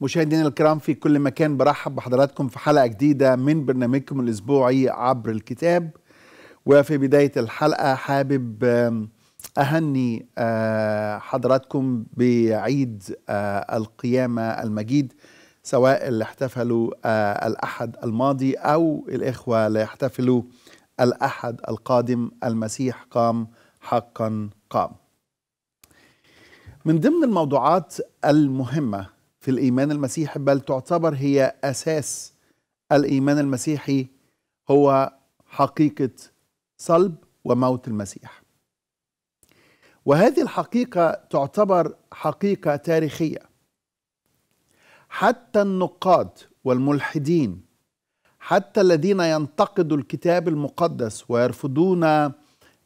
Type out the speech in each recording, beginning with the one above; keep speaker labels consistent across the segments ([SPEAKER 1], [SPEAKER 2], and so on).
[SPEAKER 1] مشاهدينا الكرام في كل مكان برحب بحضراتكم في حلقة جديدة من برنامجكم الأسبوعي عبر الكتاب وفي بداية الحلقة حابب أهني آه، حضراتكم بعيد آه، القيامة المجيد سواء اللي احتفلوا آه، الأحد الماضي أو الإخوة اللي يحتفلوا الأحد القادم المسيح قام حقا قام من ضمن الموضوعات المهمه في الايمان المسيحي بل تعتبر هي اساس الايمان المسيحي هو حقيقه صلب وموت المسيح وهذه الحقيقه تعتبر حقيقه تاريخيه حتى النقاد والملحدين حتى الذين ينتقدوا الكتاب المقدس ويرفضون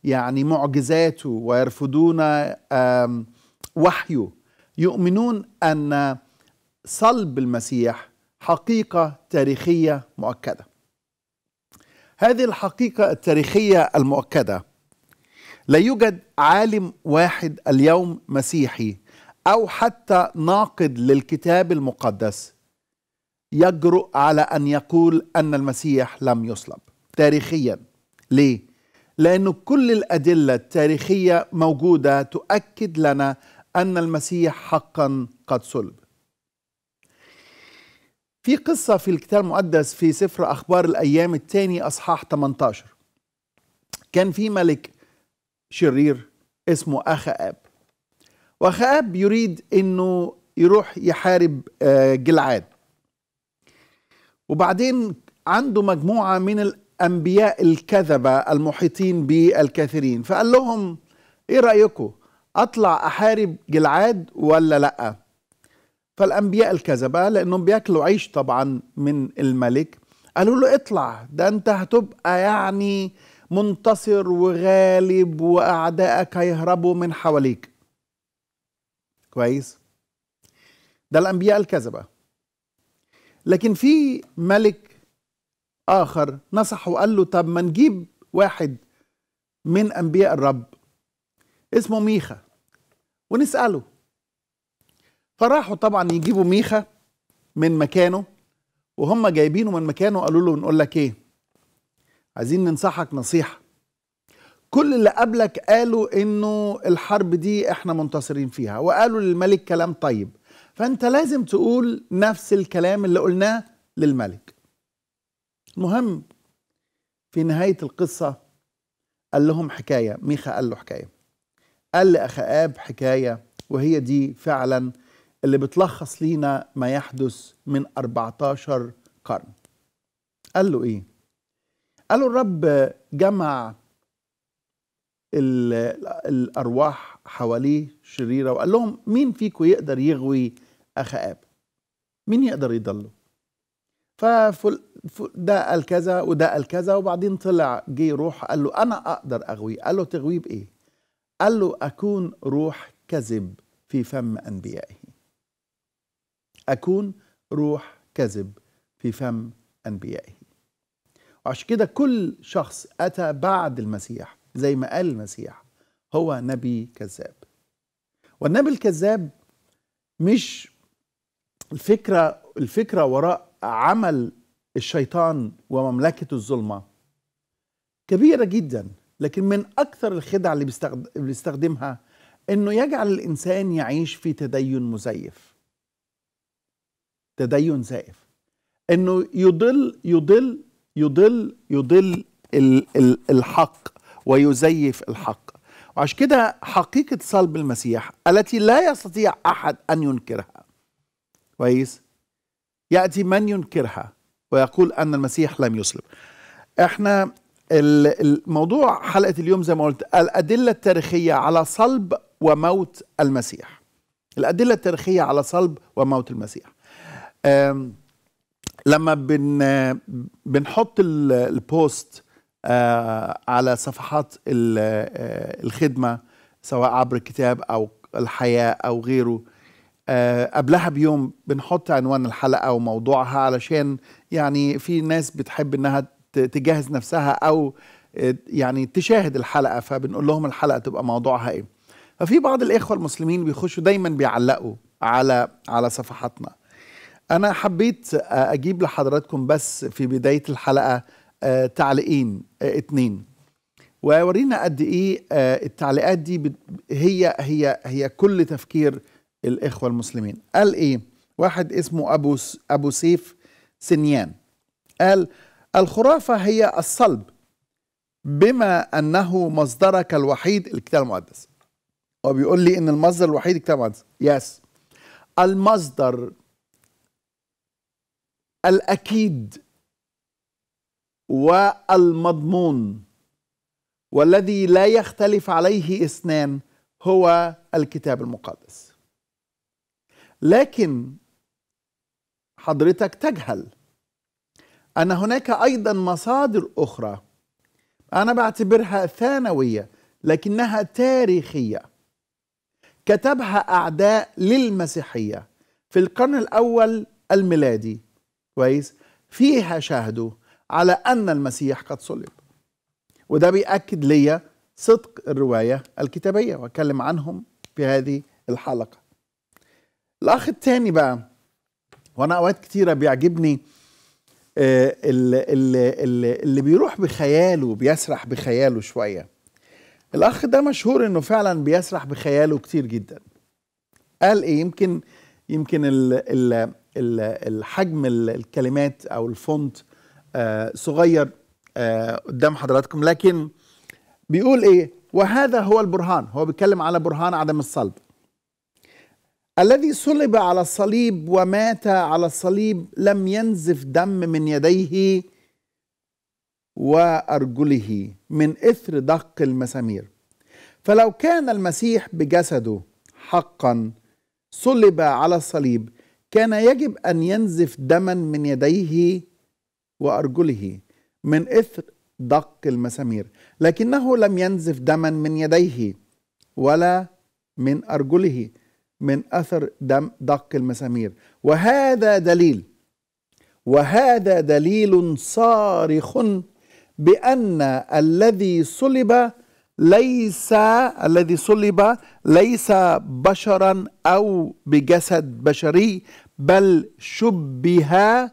[SPEAKER 1] يعني معجزاته ويرفضون وحيه يؤمنون ان صلب المسيح حقيقة تاريخية مؤكدة. هذه الحقيقة التاريخية المؤكدة لا يوجد عالم واحد اليوم مسيحي أو حتى ناقد للكتاب المقدس يجرؤ على أن يقول أن المسيح لم يصلب تاريخيا ليه؟ لأن كل الأدلة التاريخية موجودة تؤكد لنا أن المسيح حقا قد صلب في قصة في الكتاب المقدس في سفر أخبار الأيام الثاني أصحاح 18 كان في ملك شرير اسمه أخاب وأخاب يريد أنه يروح يحارب آه، جلعاد وبعدين عنده مجموعة من الأنبياء الكذبة المحيطين بالكثيرين فقال لهم إيه رأيكم أطلع أحارب جلعاد ولا لأ فالأنبياء الكذبة لأنهم بياكلوا عيش طبعا من الملك قالوا له اطلع ده أنت هتبقى يعني منتصر وغالب وأعدائك هيهربوا من حواليك كويس ده الأنبياء الكذبة لكن في ملك آخر نصح وقال له طب ما نجيب واحد من أنبياء الرب اسمه ميخا ونسأله فراحوا طبعا يجيبوا ميخا من مكانه وهم جايبينه من مكانه قالوا له نقول لك ايه عايزين ننصحك نصيحه كل اللي قبلك قالوا انه الحرب دي احنا منتصرين فيها وقالوا للملك كلام طيب فانت لازم تقول نفس الكلام اللي قلناه للملك المهم في نهاية القصة قال لهم حكاية ميخا قال له حكاية قال لأخآب حكاية وهي دي فعلا اللي بتلخص لينا ما يحدث من 14 قرن قال له ايه قال له الرب جمع الارواح حواليه شريره وقال لهم مين فيكم يقدر يغوي اخ اب مين يقدر يضله ففل ده قال كذا وده قال كذا وبعدين طلع جه روح قال له انا اقدر اغويه قال له تغويه بايه قال له اكون روح كذب في فم انبيائي أكون روح كذب في فم أنبيائه وعشان كده كل شخص أتى بعد المسيح زي ما قال المسيح هو نبي كذاب والنبي الكذاب مش الفكرة الفكرة وراء عمل الشيطان ومملكة الظلمة كبيرة جدا لكن من أكثر الخدع اللي بيستخدمها إنه يجعل الإنسان يعيش في تدين مزيف تدين زائف انه يضل يضل يضل يضل الحق ويزيف الحق وعشان كده حقيقة صلب المسيح التي لا يستطيع أحد أن ينكرها كويس يأتي من ينكرها ويقول أن المسيح لم يصلب احنا الموضوع حلقة اليوم زي ما قلت الأدلة التاريخية على صلب وموت المسيح الأدلة التاريخية على صلب وموت المسيح لما بن بنحط البوست آه، على صفحات آه، الخدمه سواء عبر الكتاب او الحياه او غيره آه، قبلها بيوم بنحط عنوان الحلقه وموضوعها علشان يعني في ناس بتحب انها تجهز نفسها او يعني تشاهد الحلقه فبنقول لهم الحلقه تبقى موضوعها ايه ففي بعض الاخوه المسلمين بيخشوا دايما بيعلقوا على على صفحاتنا انا حبيت اجيب لحضراتكم بس في بدايه الحلقه آه، تعليقين آه، اتنين وورينا قد ايه آه، التعليقات دي هي هي هي كل تفكير الاخوه المسلمين قال ايه واحد اسمه ابو ابو سيف سنيان قال الخرافه هي الصلب بما انه مصدرك الوحيد الكتاب المقدس وبيقول لي ان المصدر الوحيد الكتاب المقدس يس المصدر الاكيد والمضمون والذي لا يختلف عليه اثنان هو الكتاب المقدس لكن حضرتك تجهل ان هناك ايضا مصادر اخرى انا بعتبرها ثانويه لكنها تاريخيه كتبها اعداء للمسيحيه في القرن الاول الميلادي كويس فيها شاهدوا على أن المسيح قد صلب وده بيأكد لي صدق الرواية الكتابية وأتكلم عنهم في هذه الحلقة الأخ الثاني بقى وأنا أوقات كتيرة بيعجبني اللي, آه، اللي, اللي بيروح بخياله بيسرح بخياله شوية الأخ ده مشهور إنه فعلا بيسرح بخياله كتير جدا قال إيه يمكن يمكن ال ال الحجم الكلمات او الفونت آه، صغير آه، قدام حضراتكم لكن بيقول ايه وهذا هو البرهان هو بيتكلم على برهان عدم الصلب الذي صلب على الصليب ومات على الصليب لم ينزف دم من يديه وارجله من اثر دق المسامير فلو كان المسيح بجسده حقا صلب على الصليب كان يجب أن ينزف دما من يديه وأرجله من إثر دق المسامير لكنه لم ينزف دما من يديه ولا من أرجله من أثر دم دق المسامير وهذا دليل وهذا دليل صارخ بأن الذي صلب ليس الذي صلب ليس بشرا او بجسد بشري بل شبه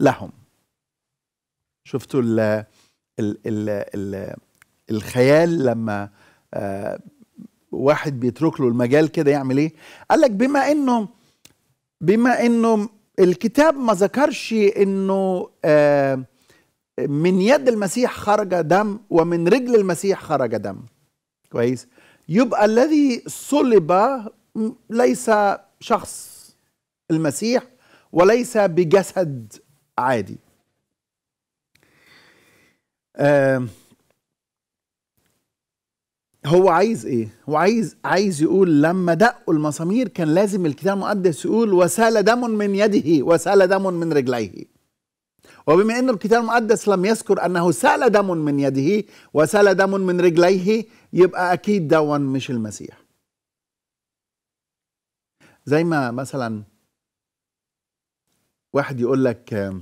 [SPEAKER 1] لهم شفتوا الـ الـ الـ الـ الخيال لما آه، واحد بيترك له المجال كده يعمل ايه قال لك بما انه بما انه الكتاب ما ذكرش انه آه، من يد المسيح خرج دم ومن رجل المسيح خرج دم كويس يبقى الذي صلب ليس شخص المسيح وليس بجسد عادي هو عايز ايه هو عايز عايز يقول لما دقوا المسامير كان لازم الكتاب المقدس يقول وسال دم من يده وسال دم من رجليه وبما ان الكتاب المقدس لم يذكر انه سال دم من يده وسال دم من رجليه يبقى اكيد دون مش المسيح زي ما مثلا واحد يقول لك آه،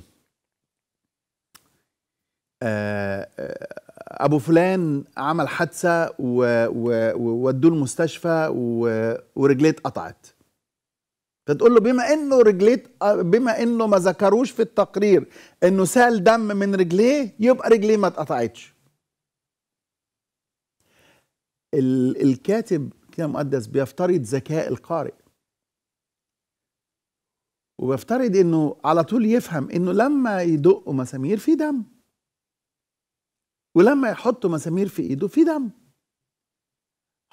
[SPEAKER 1] آه، آه، ابو فلان عمل حادثه وودوه المستشفى ورجليه اتقطعت فتقول له بما انه رجليه بما انه ما ذكروش في التقرير انه سال دم من رجليه يبقى رجليه ما اتقطعتش الكاتب كده مقدس بيفترض ذكاء القارئ وبفترض انه على طول يفهم انه لما يدقوا مسامير في دم ولما يحطوا مسامير في ايده في دم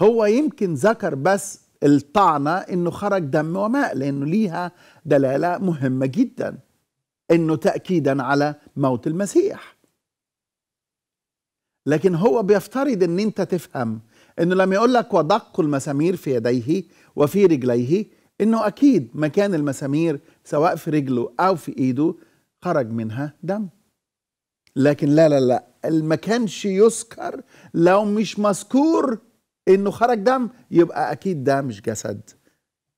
[SPEAKER 1] هو يمكن ذكر بس الطعنة انه خرج دم وماء لانه ليها دلالة مهمة جدا انه تأكيدا على موت المسيح لكن هو بيفترض ان انت تفهم انه لما يقول لك ودقوا المسامير في يديه وفي رجليه انه اكيد مكان المسامير سواء في رجله أو في إيده خرج منها دم لكن لا لا لا ما كانش يذكر لو مش مذكور انه خرج دم يبقى اكيد ده مش جسد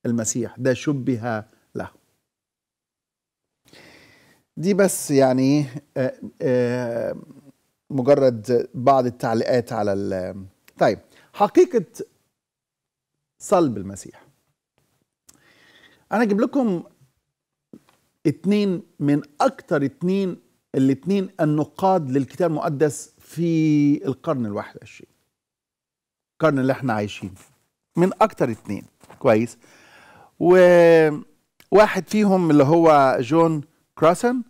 [SPEAKER 1] المسيح ده شبه له دي بس يعني آه، آه، مجرد بعض التعليقات على ال طيب حقيقة صلب المسيح أنا أجيب لكم اثنين من اكثر اثنين الاثنين النقاد للكتاب المقدس في القرن الواحد 21 القرن اللي احنا عايشين فيه من اكثر اثنين كويس وواحد فيهم اللي هو جون كراسن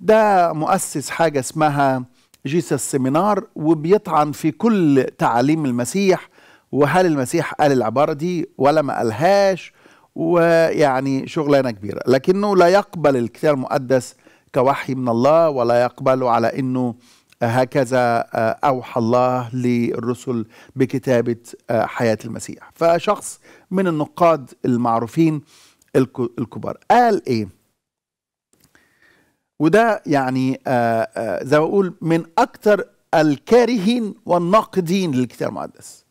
[SPEAKER 1] ده مؤسس حاجة اسمها جيسس سيمينار وبيطعن في كل تعاليم المسيح وهل المسيح قال العبارة دي ولا ما قالهاش ويعني شغلانة كبيرة لكنه لا يقبل الكتاب المقدس كوحي من الله ولا يقبل على أنه هكذا آه، أوحى الله للرسل بكتابة آه، حياة المسيح فشخص من النقاد المعروفين الكبار قال إيه وده يعني آه، زي ما أقول من أكثر الكارهين والناقدين للكتاب المقدس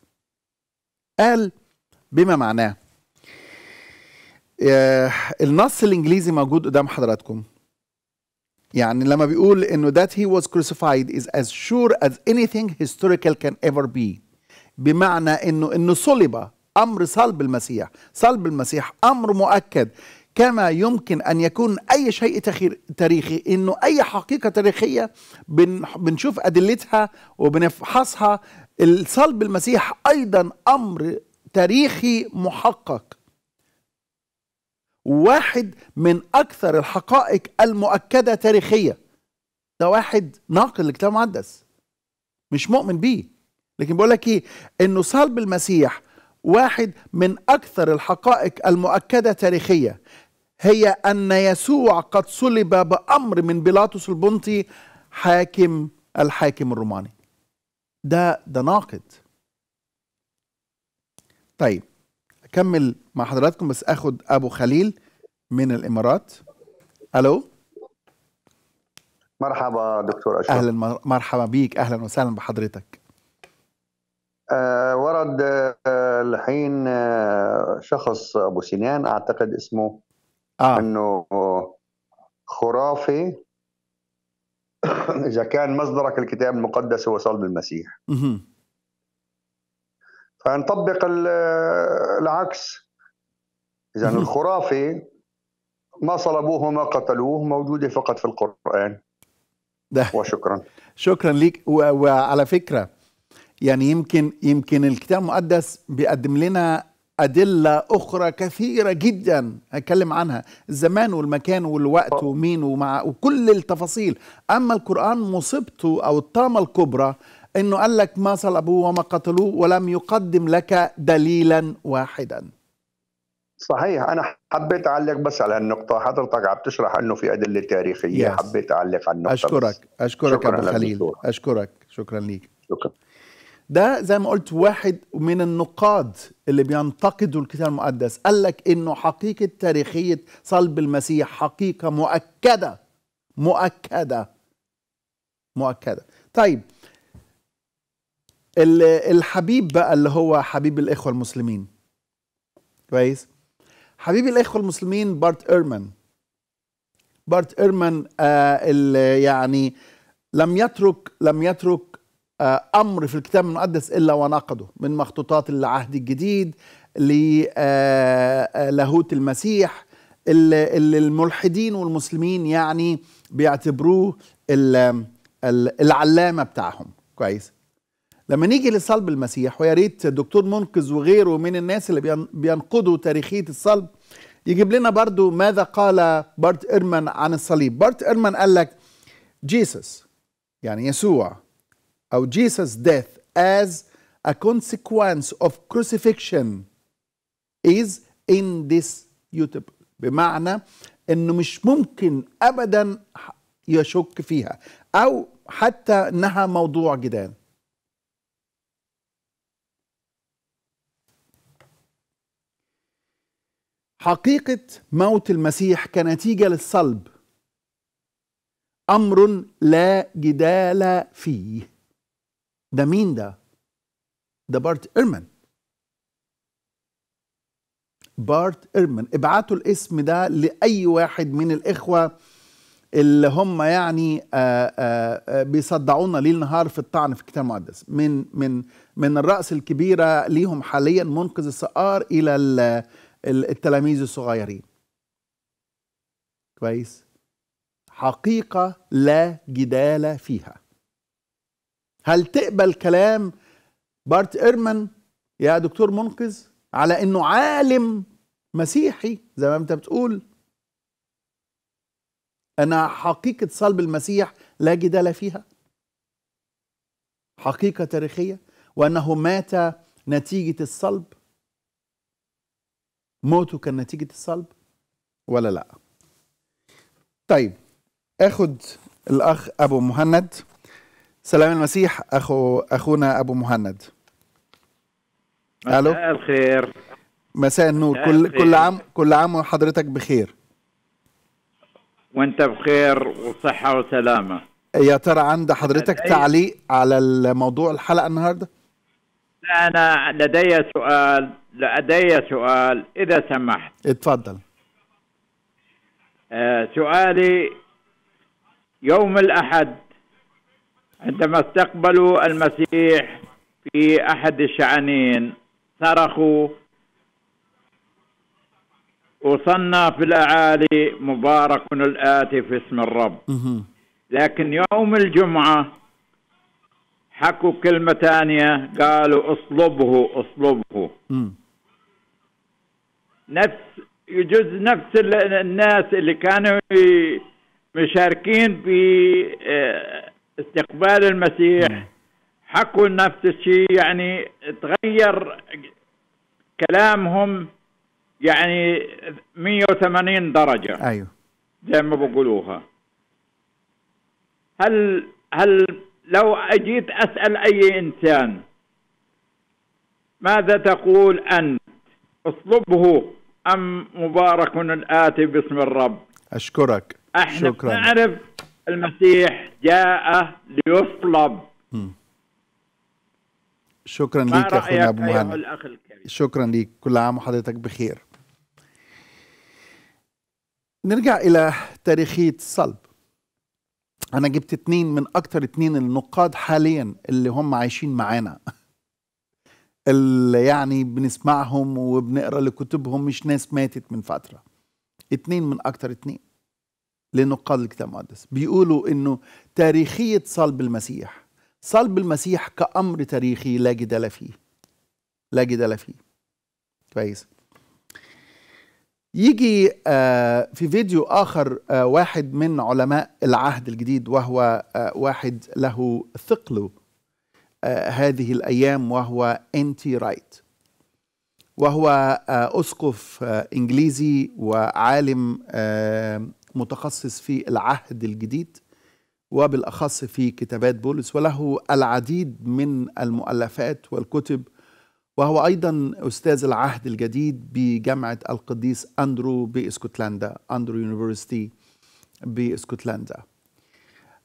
[SPEAKER 1] قال بما معناه آه، النص الانجليزي موجود قدام حضراتكم يعني لما بيقول انه that he was crucified is as sure as anything historical can ever be بمعنى انه انه صلب امر صلب المسيح صلب المسيح امر مؤكد كما يمكن ان يكون اي شيء تاريخي انه اي حقيقه تاريخيه بنشوف ادلتها وبنفحصها صلب المسيح ايضا امر تاريخي محقق واحد من أكثر الحقائق المؤكدة تاريخيا ده واحد ناقل لكتاب المقدس مش مؤمن بيه لكن بقول لك ايه انه صلب المسيح واحد من اكثر الحقائق المؤكده تاريخيا هي ان يسوع قد صلب بامر من بيلاطس البنطي حاكم الحاكم الروماني ده ده ناقد طيب اكمل مع حضراتكم بس اخد ابو خليل من الامارات الو مرحبا دكتور اشرف اهلا مرحبا بيك اهلا وسهلا بحضرتك أه ورد أه الحين آه، شخص ابو سنان اعتقد اسمه آه. انه
[SPEAKER 2] خرافي اذا كان مصدرك الكتاب المقدس هو صلب المسيح فنطبق
[SPEAKER 1] العكس اذا الخرافه ما صلبوه وما قتلوه موجوده فقط في القران ده وشكرا شكرا ليك وعلى فكره يعني يمكن يمكن الكتاب المقدس بيقدم لنا أدلة أخرى كثيرة جدا أتكلم عنها الزمان والمكان والوقت ومين ومع وكل التفاصيل أما القرآن مصيبته أو الطامة الكبرى انه قال لك ما صلبوه وما قتلوه ولم يقدم لك دليلا واحدا صحيح انا حبيت اعلق بس على النقطه حضرتك عم
[SPEAKER 3] تشرح انه في ادله تاريخيه yes. حبيت اعلق على النقطه اشكرك بس. اشكرك ابو خليل
[SPEAKER 1] اشكرك شكرا ليك شكرا ده زي ما قلت واحد من النقاد اللي بينتقدوا الكتاب المقدس قال لك انه حقيقه تاريخيه صلب المسيح حقيقه مؤكده مؤكده مؤكده طيب الحبيب بقى اللي هو حبيب الإخوة المسلمين كويس حبيب الإخوة المسلمين بارت إيرمان بارت إيرمان آه يعني لم يترك لم يترك آه أمر في الكتاب المقدس إلا ونقده من مخطوطات العهد الجديد للاهوت آه، آه، المسيح اللي الملحدين والمسلمين يعني بيعتبروه العلامة بتاعهم كويس لما نيجي لصلب المسيح ويا ريت دكتور منقذ وغيره من الناس اللي بينقضوا تاريخيه الصلب يجيب لنا برضو ماذا قال بارت ايرمان عن الصليب بارت ايرمان قال لك جيسس يعني يسوع أو جيسس ديث as a consequence of crucifixion is indisputable بمعنى انه مش ممكن ابدا يشك فيها او حتى انها موضوع جدال حقيقة موت المسيح كنتيجة للصلب أمر لا جدال فيه ده مين ده؟ ده بارت إيرمان بارت إيرمان ابعتوا الاسم ده لأي واحد من الإخوة اللي هم يعني آه، آه، آه، بيصدعونا ليل نهار في الطعن في الكتاب المقدس من من من الرأس الكبيرة ليهم حاليا منقذ السقار إلى التلاميذ الصغيرين كويس حقيقة لا جدال فيها هل تقبل كلام بارت إيرمان يا دكتور منقذ على انه عالم مسيحي زي ما انت بتقول انا حقيقه صلب المسيح لا جدال فيها حقيقه تاريخيه وانه مات نتيجه الصلب موته كان نتيجة الصلب ولا لا طيب اخد الاخ ابو مهند سلام المسيح اخو اخونا ابو مهند
[SPEAKER 2] الو مساء الخير
[SPEAKER 1] مساء النور كل كل عام كل عام وحضرتك بخير
[SPEAKER 3] وانت بخير وصحه وسلامه
[SPEAKER 1] يا ترى عند حضرتك تعليق على الموضوع الحلقه النهارده
[SPEAKER 3] أنا لدي سؤال لدي سؤال إذا سمحت اتفضل آه، سؤالي يوم الأحد عندما استقبلوا المسيح في أحد الشعنين صرخوا وصلنا في الأعالي مبارك الآتي في اسم الرب لكن يوم الجمعة حكوا كلمة ثانية قالوا اصلبه اصلبه م. نفس يجوز نفس الناس اللي كانوا مشاركين في آه، استقبال المسيح حكوا نفس الشيء يعني تغير كلامهم يعني 180 درجة أيوه زي ما بقولوها هل هل لو أجيت أسأل أي إنسان ماذا تقول أنت اطلبه أم مبارك الآتي باسم الرب
[SPEAKER 1] أشكرك احنا شكرا نعرف
[SPEAKER 3] المسيح جاء ليطلب
[SPEAKER 1] شكرا لك يا اخونا ابو مهند شكرا لك كل عام وحضرتك بخير نرجع الى تاريخيه الصلب انا جبت اتنين من اكتر اتنين النقاد حاليا اللي هم عايشين معانا اللي يعني بنسمعهم وبنقرا لكتبهم مش ناس ماتت من فتره اتنين من اكتر اتنين لنقاد الكتاب المقدس بيقولوا انه تاريخيه صلب المسيح صلب المسيح كامر تاريخي لا جدال فيه لا جدال فيه كويس يجي آه، في فيديو آخر آه، واحد من علماء العهد الجديد وهو آه، واحد له ثقل هذه الأيام وهو أنتي رايت وهو أسقف إنجليزي وعالم متخصص في العهد الجديد وبالأخص في كتابات بولس وله العديد من المؤلفات والكتب وهو أيضا أستاذ العهد الجديد بجامعة القديس أندرو بإسكتلندا أندرو يونيفرستي بإسكتلندا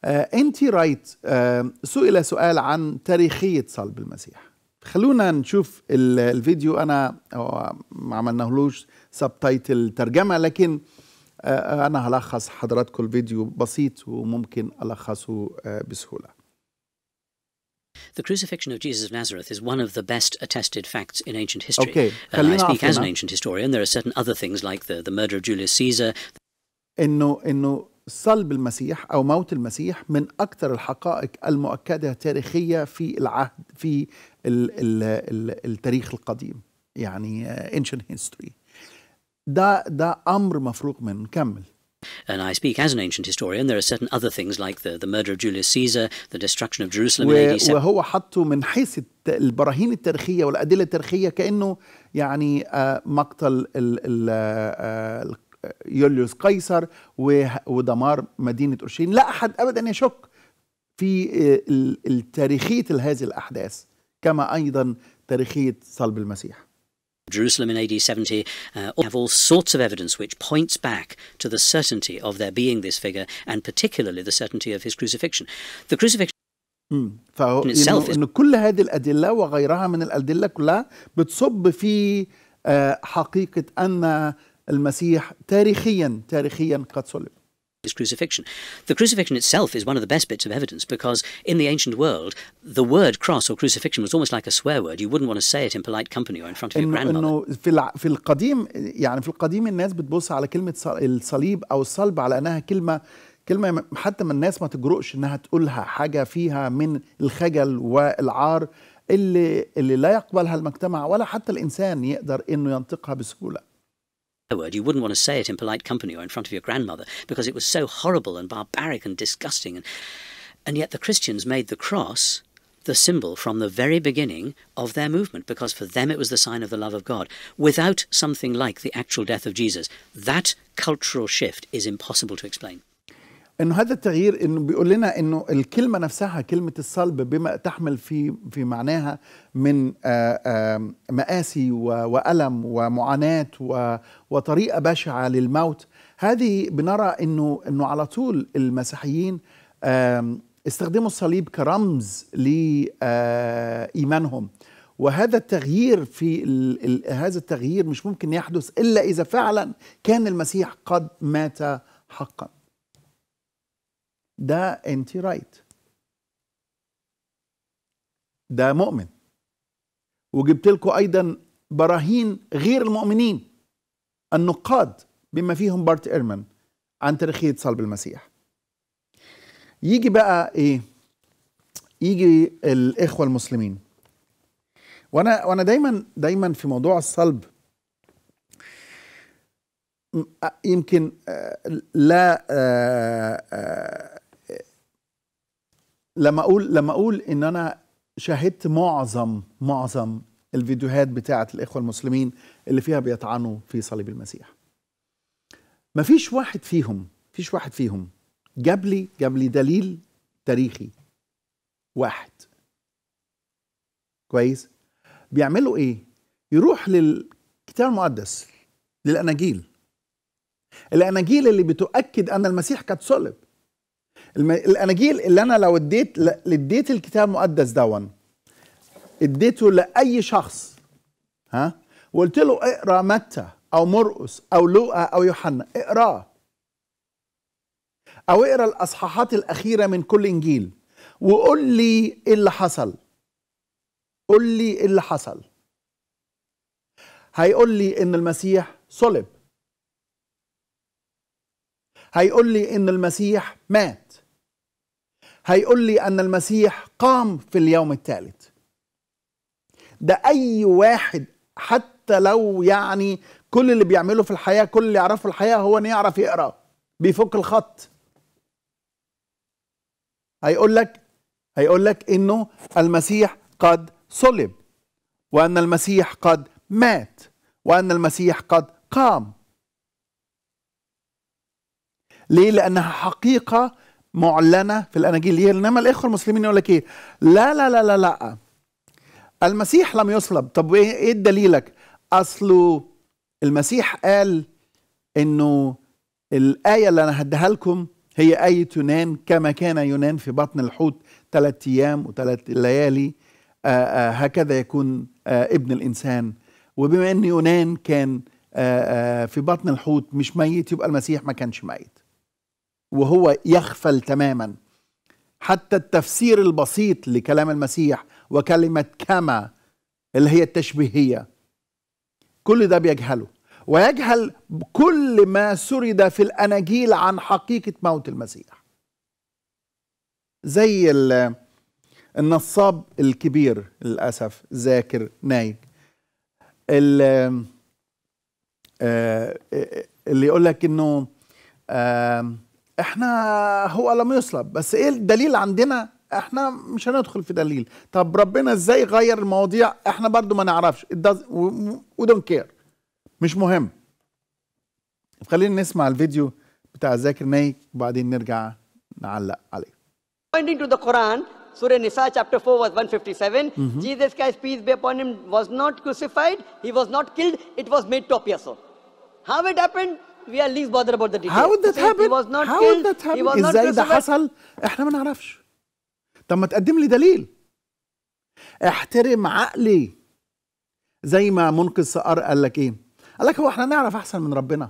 [SPEAKER 1] آه، أنتي رايت آه، سئل سؤال عن تاريخية صلب المسيح خلونا نشوف الفيديو أنا آه، ما عملناهلوش سب تايتل ترجمة لكن أنا هلخص حضراتكم الفيديو بسيط وممكن ألخصه بسهولة
[SPEAKER 4] The crucifixion of Jesus of Nazareth is one of the best attested facts in ancient history. Okay. Uh, I speak as an ancient historian. There are certain other things like the, the murder of Julius Caesar. إنه
[SPEAKER 1] إنه صلب المسيح أو موت المسيح من أكثر الحقائق المؤكدة تاريخية في العهد في ال ال ال التاريخ القديم يعني ancient history ده ده أمر مفروغ منه نكمل
[SPEAKER 4] And I speak as an ancient historian. There are certain other things like the, the murder of Julius Caesar, the destruction of Jerusalem in AD وهو
[SPEAKER 1] حطه من حيث البراهين التاريخية والأدلة التاريخية كأنه يعني آه، مقتل ال ال آه، يوليوس قيصر ودمار مدينة أورشليم لا أحد أبدا يشك في آه، تاريخية هذه الأحداث كما أيضا تاريخية صلب المسيح
[SPEAKER 4] Jerusalem in AD 70 uh, have all sorts of evidence which points back to the certainty of there being this figure, and particularly the certainty of his crucifixion. The crucifixion فهو itself إنه
[SPEAKER 1] كل هذه الأدلة وغيرها من الأدلة كلها بتصب في حقيقة أن المسيح تاريخيا تاريخيا قد صلب
[SPEAKER 4] is crucifixion. The crucifixion itself is one of the best bits of evidence because in the ancient world, the word cross or crucifixion was almost like a swear word. You wouldn't want to say it in polite company or in front of your grandmother.
[SPEAKER 1] إنه في في القديم يعني في القديم الناس بتبص على كلمة الصليب أو الصلب على أنها كلمة كلمة حتى من الناس ما تجرؤش إنها تقولها حاجة فيها من الخجل والعار اللي اللي لا يقبلها المجتمع ولا حتى الإنسان يقدر
[SPEAKER 4] إنه ينطقها بسهولة. a word you wouldn't want to say it in polite company or in front of your grandmother because it was so horrible and barbaric and disgusting. And, and yet the Christians made the cross the symbol from the very beginning of their movement because for them it was the sign of the love of God. Without something like the actual death of Jesus, that cultural shift is impossible to explain.
[SPEAKER 1] انه هذا التغيير انه بيقول لنا انه الكلمه نفسها كلمه الصلب بما تحمل في في معناها من آه، آه، مآسي وألم ومعاناه وطريقه بشعه للموت هذه بنرى انه انه على طول المسيحيين استخدموا الصليب كرمز لايمانهم آه، وهذا التغيير في هذا التغيير مش ممكن يحدث الا اذا فعلا كان المسيح قد مات حقا ده انتي رايت ده مؤمن وجبت لكم ايضا براهين غير المؤمنين النقاد بما فيهم بارت ايرمان عن تاريخيه صلب المسيح يجي بقى ايه يجي الاخوه المسلمين وانا وانا دايما دايما في موضوع الصلب يمكن آه، لا آه، آه، لما اقول لما اقول ان انا شاهدت معظم معظم الفيديوهات بتاعه الاخوه المسلمين اللي فيها بيطعنوا في صليب المسيح مفيش واحد فيهم فيش واحد فيهم جاب لي جاب لي دليل تاريخي واحد كويس بيعملوا ايه يروح للكتاب المقدس للاناجيل الاناجيل اللي بتؤكد ان المسيح قد صلب الاناجيل اللي انا لو اديت اديت الكتاب المقدس دون اديته لاي شخص ها وقلت له اقرا متى او مرقس او لوقا او يوحنا اقراه او اقرا الاصحاحات الاخيره من كل انجيل وقول لي ايه اللي حصل قول لي ايه اللي حصل هيقول لي ان المسيح صلب هيقول لي ان المسيح مات هيقول لي أن المسيح قام في اليوم الثالث ده أي واحد حتى لو يعني كل اللي بيعمله في الحياة كل اللي يعرفه الحياة هو أن يعرف يقرأ بيفك الخط هيقول لك هيقول لك انه المسيح قد صلب وان المسيح قد مات وان المسيح قد قام ليه لانها حقيقه معلنه في الاناجيل ليه انما الاخوه المسلمين يقول لك ايه لا لا لا لا لا المسيح لم يصلب طب ايه, إيه دليلك اصله المسيح قال انه الايه اللي انا هديها لكم هي آية يونان كما كان يونان في بطن الحوت ثلاث أيام وثلاث ليالي آآ آه، آآ آه، هكذا يكون آه، ابن الإنسان وبما أن يونان كان آآ في بطن الحوت مش ميت يبقى المسيح ما كانش ميت وهو يغفل تماما حتى التفسير البسيط لكلام المسيح وكلمة كما اللي هي التشبيهية كل ده بيجهله ويجهل كل ما سرد في الأناجيل عن حقيقة موت المسيح زي النصاب الكبير للأسف ذاكر نايك آه، آه، اللي يقول لك انه آه، احنا هو لم يصلب بس ايه الدليل عندنا احنا مش هندخل في دليل طب ربنا ازاي غير المواضيع احنا برضو ما نعرفش ودون كير مش مهم خلينا نسمع الفيديو بتاع ذاكر ناي وبعدين نرجع نعلق عليه
[SPEAKER 5] According to the Quran, Surah Nisa chapter 4 verse 157, mm-hmm. Jesus Christ, peace be upon him, was not crucified, he was not killed, it was made to appear so. How it happened? we are least bothered about the details. How would that happen? He was not How killed. Would that happen? He was ازاي ده حصل؟
[SPEAKER 1] احنا ما نعرفش. طب ما تقدم لي دليل. احترم عقلي. زي ما منقذ سقر قال لك ايه؟ قال لك هو احنا نعرف احسن من ربنا.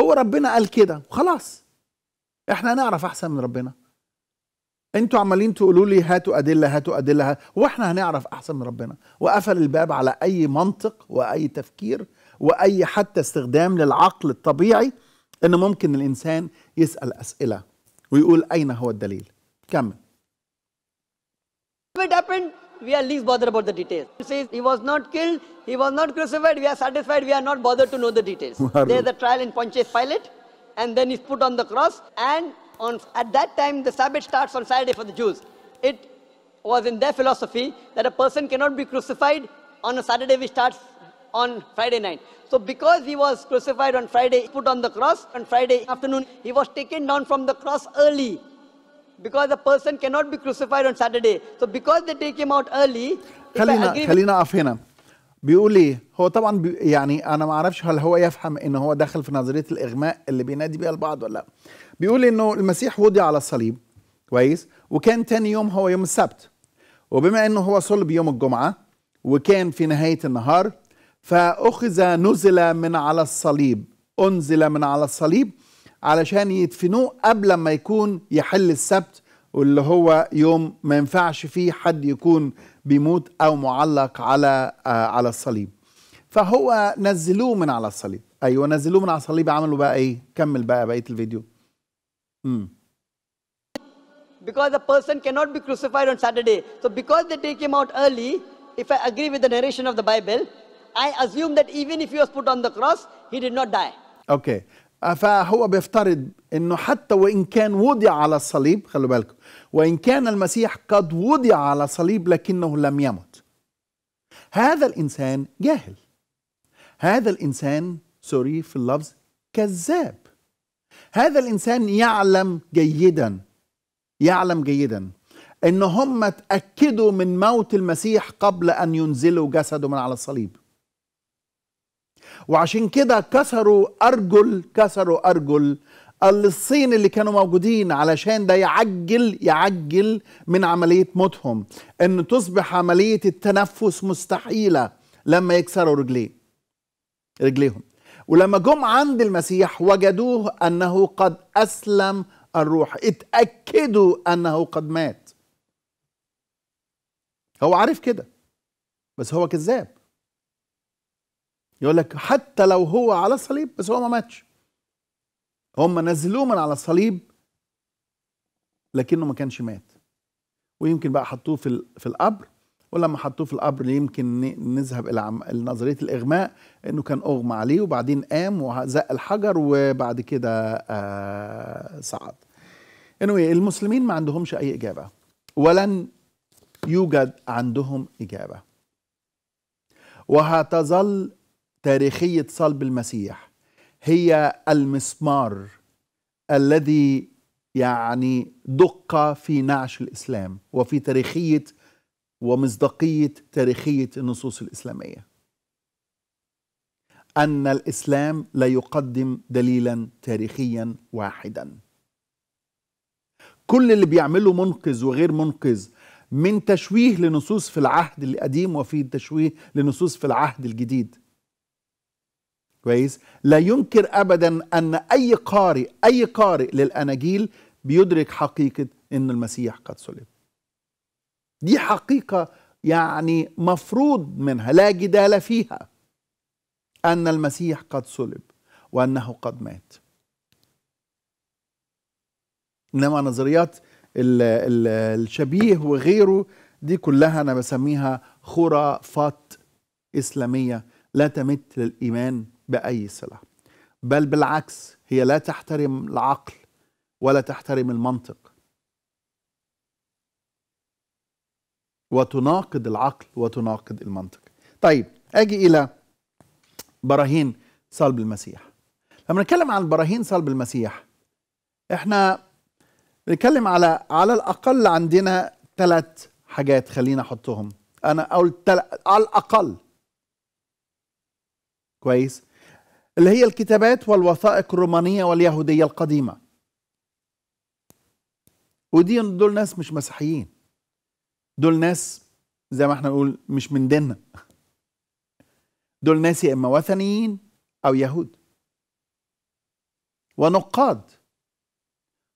[SPEAKER 1] هو ربنا قال كده وخلاص. احنا نعرف احسن من ربنا. انتوا عمالين تقولوا لي هاتوا ادله هاتوا ادله واحنا هنعرف احسن من ربنا وقفل الباب على اي منطق واي تفكير واي حتى استخدام للعقل الطبيعي ان ممكن الانسان يسال اسئله ويقول اين هو الدليل كمل
[SPEAKER 5] What happened. We are least bothered about the details. It says he was not killed, he was not crucified, we are satisfied, we are not bothered to know the details. There's a trial in Pontius Pilate, and then he's put on the cross, and on, at that time the Sabbath starts on Saturday for the Jews. It was in their philosophy that a person cannot be crucified on a Saturday which starts on Friday night. So because he was crucified on Friday, put on the cross on Friday afternoon, he was taken down from the cross early. Because a person cannot be crucified on Saturday. So because they take him out early, خلينا خلينا
[SPEAKER 1] اقف هنا بيقول ايه هو طبعا بي يعني انا ما اعرفش هل هو يفهم ان هو دخل في نظريه الاغماء اللي بينادي بيها البعض ولا لا بيقول انه المسيح وضع على الصليب كويس وكان تاني يوم هو يوم السبت وبما انه هو صلب يوم الجمعه وكان في نهايه النهار فأخذ نزل من على الصليب أنزل من على الصليب علشان يدفنوه قبل ما يكون يحل السبت واللي هو يوم ما ينفعش فيه حد يكون بيموت أو معلق على آه على الصليب فهو نزلوه من على الصليب أيوة نزلوه من على الصليب عملوا بقى إيه كمل بقى بقية الفيديو مم.
[SPEAKER 5] because a person cannot be crucified on Saturday. So because they take him out early, if I agree with the narration of the Bible, I assume that even if he was put on the cross, he did not die.
[SPEAKER 1] Okay. Uh, فهو بيفترض انه حتى وان كان وضع على الصليب خلوا بالكم وان كان المسيح قد وضع على صليب لكنه لم يمت هذا الانسان جاهل هذا الانسان سوري في اللفظ كذاب هذا الانسان يعلم جيدا يعلم جيدا ان هم تاكدوا من موت المسيح قبل ان ينزلوا جسده من على الصليب وعشان كده كسروا أرجل كسروا أرجل الصين اللي كانوا موجودين علشان ده يعجل يعجل من عملية موتهم ان تصبح عملية التنفس مستحيلة لما يكسروا رجليه رجليهم ولما جم عند المسيح وجدوه انه قد اسلم الروح اتأكدوا انه قد مات هو عارف كده بس هو كذاب يقول لك حتى لو هو على الصليب بس هو ما ماتش هم نزلوه من على الصليب لكنه ما كانش مات ويمكن بقى حطوه في في القبر ولما حطوه في القبر يمكن نذهب الى نظريه الاغماء انه كان اغمى عليه وبعدين قام وزق الحجر وبعد كده آه صعد انه المسلمين ما عندهمش اي اجابه ولن يوجد عندهم اجابه وهتظل تاريخية صلب المسيح هي المسمار الذي يعني دق في نعش الإسلام وفي تاريخية ومصداقية تاريخية النصوص الإسلامية أن الإسلام لا يقدم دليلا تاريخيا واحدا كل اللي بيعمله منقذ وغير منقذ من تشويه لنصوص في العهد القديم وفي تشويه لنصوص في العهد الجديد كويس لا ينكر ابدا ان اي قارئ اي قارئ للاناجيل بيدرك حقيقه ان المسيح قد صلب دي حقيقه يعني مفروض منها لا جدال فيها ان المسيح قد صلب وانه قد مات انما نظريات الـ الـ الشبيه وغيره دي كلها انا بسميها خرافات اسلاميه لا تمت للايمان باي صلة بل بالعكس هي لا تحترم العقل ولا تحترم المنطق وتناقض العقل وتناقض المنطق طيب اجي الى براهين صلب المسيح لما نتكلم عن براهين صلب المسيح احنا بنتكلم على على الاقل عندنا ثلاث حاجات خلينا احطهم انا اقول على الاقل كويس اللي هي الكتابات والوثائق الرومانية واليهودية القديمة ودي دول ناس مش مسيحيين دول ناس زي ما احنا نقول مش من ديننا دول ناس يا اما وثنيين او يهود ونقاد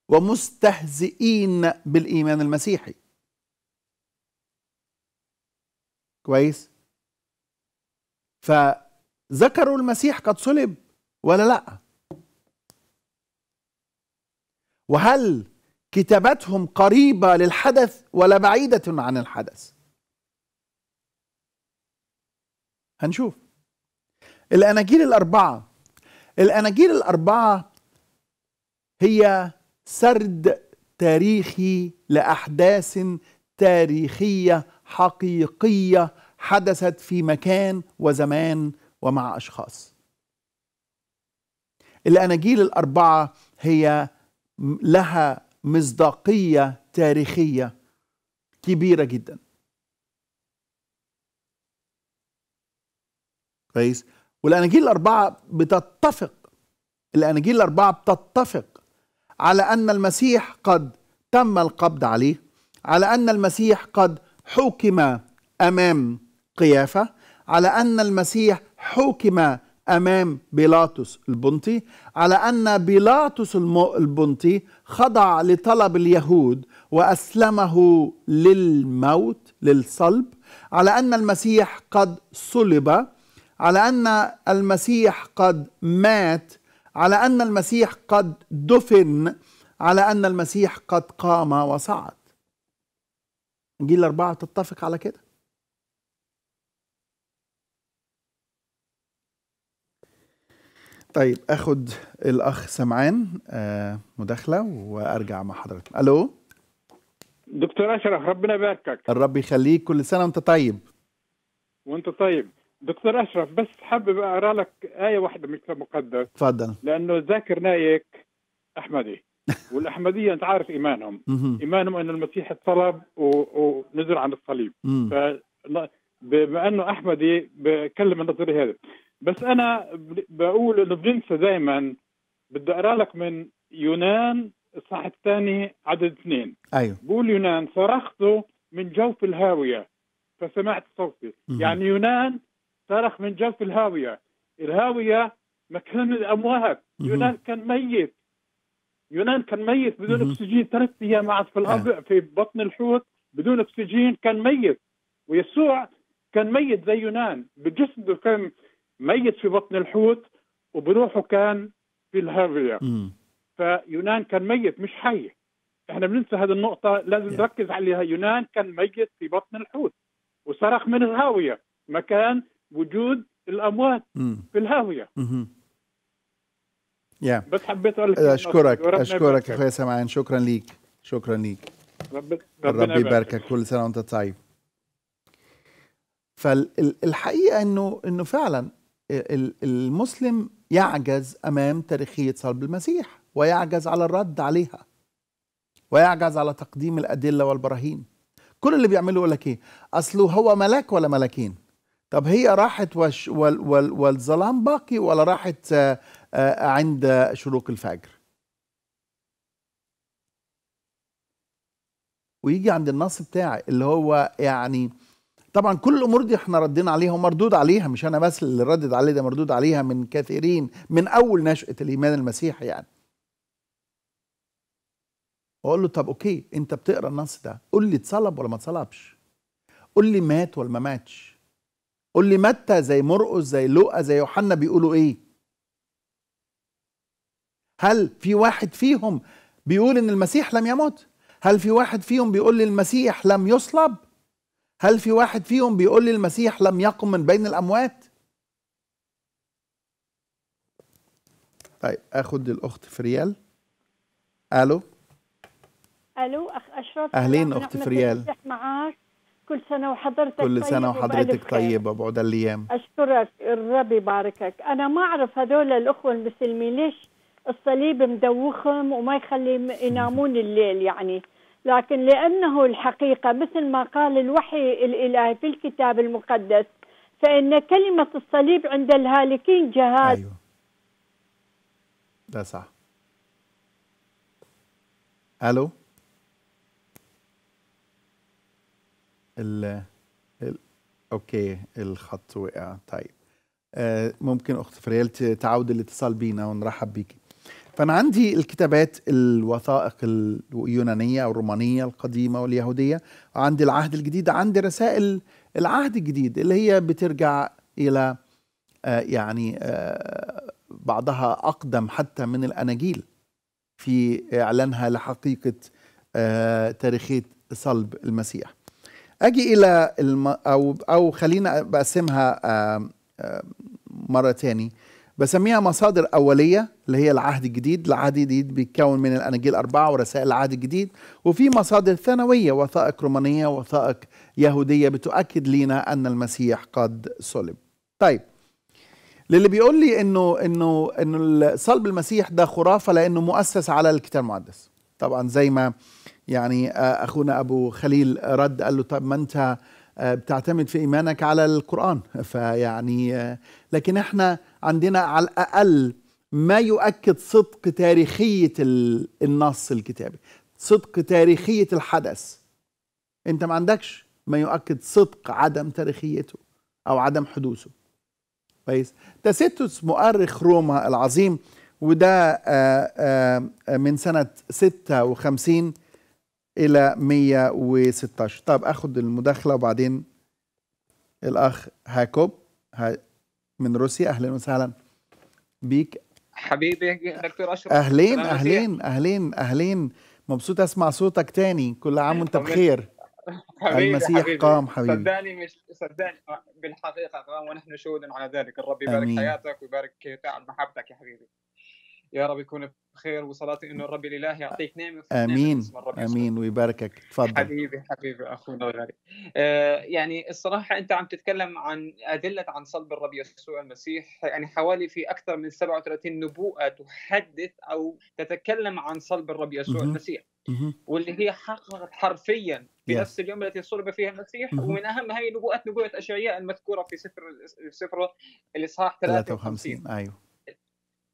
[SPEAKER 1] ومستهزئين بالايمان المسيحي كويس ف ذكروا المسيح قد صلب ولا لا وهل كتابتهم قريبة للحدث ولا بعيدة عن الحدث هنشوف الأناجيل الأربعة الأناجيل الأربعة هي سرد تاريخي لأحداث تاريخية حقيقية حدثت في مكان وزمان ومع أشخاص الأناجيل الأربعة هي لها مصداقية تاريخية كبيرة جدا كويس والأناجيل الأربعة بتتفق الأناجيل الأربعة بتتفق على أن المسيح قد تم القبض عليه على أن المسيح قد حكم أمام قيافة على أن المسيح حكم امام بيلاطس البنطي على ان بيلاطس البنطي خضع لطلب اليهود واسلمه للموت للصلب على ان المسيح قد صلب على ان المسيح قد مات على ان المسيح قد دفن على ان المسيح قد قام وصعد انجيل الاربعه تتفق على كده طيب اخد الاخ سمعان آه، مداخله وارجع مع حضرتك الو
[SPEAKER 6] دكتور اشرف ربنا يباركك
[SPEAKER 1] الرب يخليك كل سنه وانت طيب
[SPEAKER 6] وانت طيب دكتور اشرف بس حابب اقرا لك ايه واحده من الكتاب المقدس تفضل لانه ذاكر نايك احمدي والاحمديه انت عارف ايمانهم ايمانهم ان المسيح اتصلب ونزل عن الصليب ف... بما انه احمدي بكلم النظريه هذه بس انا بقول انه بننسى دائما بدي اقرا لك من يونان الصح الثاني عدد اثنين ايوه بقول يونان صرخته من جوف الهاويه فسمعت صوتي يعني يونان صرخ من جوف الهاويه الهاويه مكان الاموات يونان كان ميت يونان كان ميت بدون اكسجين ثلاث ايام قعد في الارض آه. في بطن الحوت بدون اكسجين كان ميت ويسوع كان ميت زي يونان بجسده كان ميت في بطن الحوت وبروحه كان في الهافير فيونان كان ميت مش حي احنا بننسى هذه النقطة لازم نركز عليها يونان كان ميت في بطن الحوت وصرخ من الهاوية مكان وجود الأموات مم. في الهاويه
[SPEAKER 1] يا بس حبيت اقول لك أه، اشكرك اشكرك أخوي سمعان شكرا ليك شكرا ليك
[SPEAKER 2] رب ربي يباركك
[SPEAKER 1] كل سنه وانت طيب فالحقيقه انه انه فعلا المسلم يعجز امام تاريخيه صلب المسيح ويعجز على الرد عليها ويعجز على تقديم الادله والبراهين كل اللي بيعمله يقول لك ايه اصله هو ملاك ولا ملاكين طب هي راحت وش وال وال والظلام باقي ولا راحت آه، آه، عند شروق الفجر ويجي عند النص بتاعي اللي هو يعني طبعا كل الامور دي احنا ردينا عليها ومردود عليها مش انا بس اللي ردد عليه ده مردود عليها من كثيرين من اول نشاه الايمان المسيحي يعني واقول له طب اوكي انت بتقرا النص ده قول لي اتصلب ولا ما اتصلبش قول لي مات ولا ما ماتش قول لي متى زي مرقس زي لوقا زي يوحنا بيقولوا ايه هل في واحد فيهم بيقول ان المسيح لم يمت هل في واحد فيهم بيقول لي المسيح لم يصلب هل في واحد فيهم بيقول لي المسيح لم يقم من بين الأموات طيب اخد الاخت فريال الو
[SPEAKER 3] الو اخ اشرف اهلين نعم، اخت فريال معك كل سنه وحضرتك كل سنه طيب وحضرتك
[SPEAKER 1] طيبه بعد الايام
[SPEAKER 3] اشكرك الرب يباركك انا ما اعرف هذول الاخوه المسلمين ليش الصليب مدوخهم وما يخليهم ينامون الليل يعني لكن لأنه الحقيقة مثل ما قال الوحي الإلهي في الكتاب المقدس فإن كلمة الصليب عند الهالكين جهاد
[SPEAKER 1] أيوه ده صح ألو ال... ال... أوكي الخط وقع طيب آه، ممكن أخت فريال تعود الاتصال بينا ونرحب بيكي فأنا عندي الكتابات الوثائق اليونانية أو الرومانية القديمة واليهودية عندي العهد الجديد عندي رسائل العهد الجديد اللي هي بترجع إلى آه يعني آه بعضها أقدم حتى من الأناجيل في إعلانها لحقيقة آه تاريخية صلب المسيح أجي إلى الم أو أو خلينا بقسمها آه، آه، مرة ثانيه بسميها مصادر أولية اللي هي العهد الجديد العهد الجديد بيتكون من الأناجيل أربعة ورسائل العهد الجديد وفي مصادر ثانوية وثائق رومانية وثائق يهودية بتؤكد لنا أن المسيح قد صلب طيب للي بيقول لي انه انه انه صلب المسيح ده خرافه لانه مؤسس على الكتاب المقدس طبعا زي ما يعني آه، اخونا ابو خليل رد قال له طب ما انت آه، بتعتمد في ايمانك على القران فيعني آه، لكن احنا عندنا على الأقل ما يؤكد صدق تاريخية النص الكتابي صدق تاريخية الحدث انت ما عندكش ما يؤكد صدق عدم تاريخيته أو عدم حدوثه كويس تاسيتوس مؤرخ روما العظيم وده آآ آه، آآ آه، من سنة 56 إلى 116 طب أخد المداخلة وبعدين الأخ هاكوب من روسيا اهلا وسهلا بيك
[SPEAKER 7] حبيبي دكتور اشرف اهلين اهلين
[SPEAKER 1] اهلين اهلين مبسوط اسمع صوتك تاني كل عام وانت بخير
[SPEAKER 7] حبيبي المسيح حبيبي. قام حبيبي صدقني مش صدقني بالحقيقه قام ونحن شهود على ذلك الرب يبارك أمين. حياتك ويبارك تعب محبتك يا حبيبي يا رب يكون بخير وصلاتي انه الرب الاله يعطيك نعمه امين نعمة امين
[SPEAKER 1] ويباركك تفضل حبيبي
[SPEAKER 7] حبيبي اخونا الغالي آه يعني الصراحه انت عم تتكلم عن ادله عن صلب الرب يسوع المسيح يعني حوالي في اكثر من 37 نبوءه تحدث او تتكلم عن صلب الرب يسوع المسيح واللي هي حققت حرفيا في نفس اليوم التي صلب فيها المسيح ومن اهم هذه نبوءات نبوءه اشعياء المذكوره في سفر سفر الاصحاح
[SPEAKER 1] 53 ايوه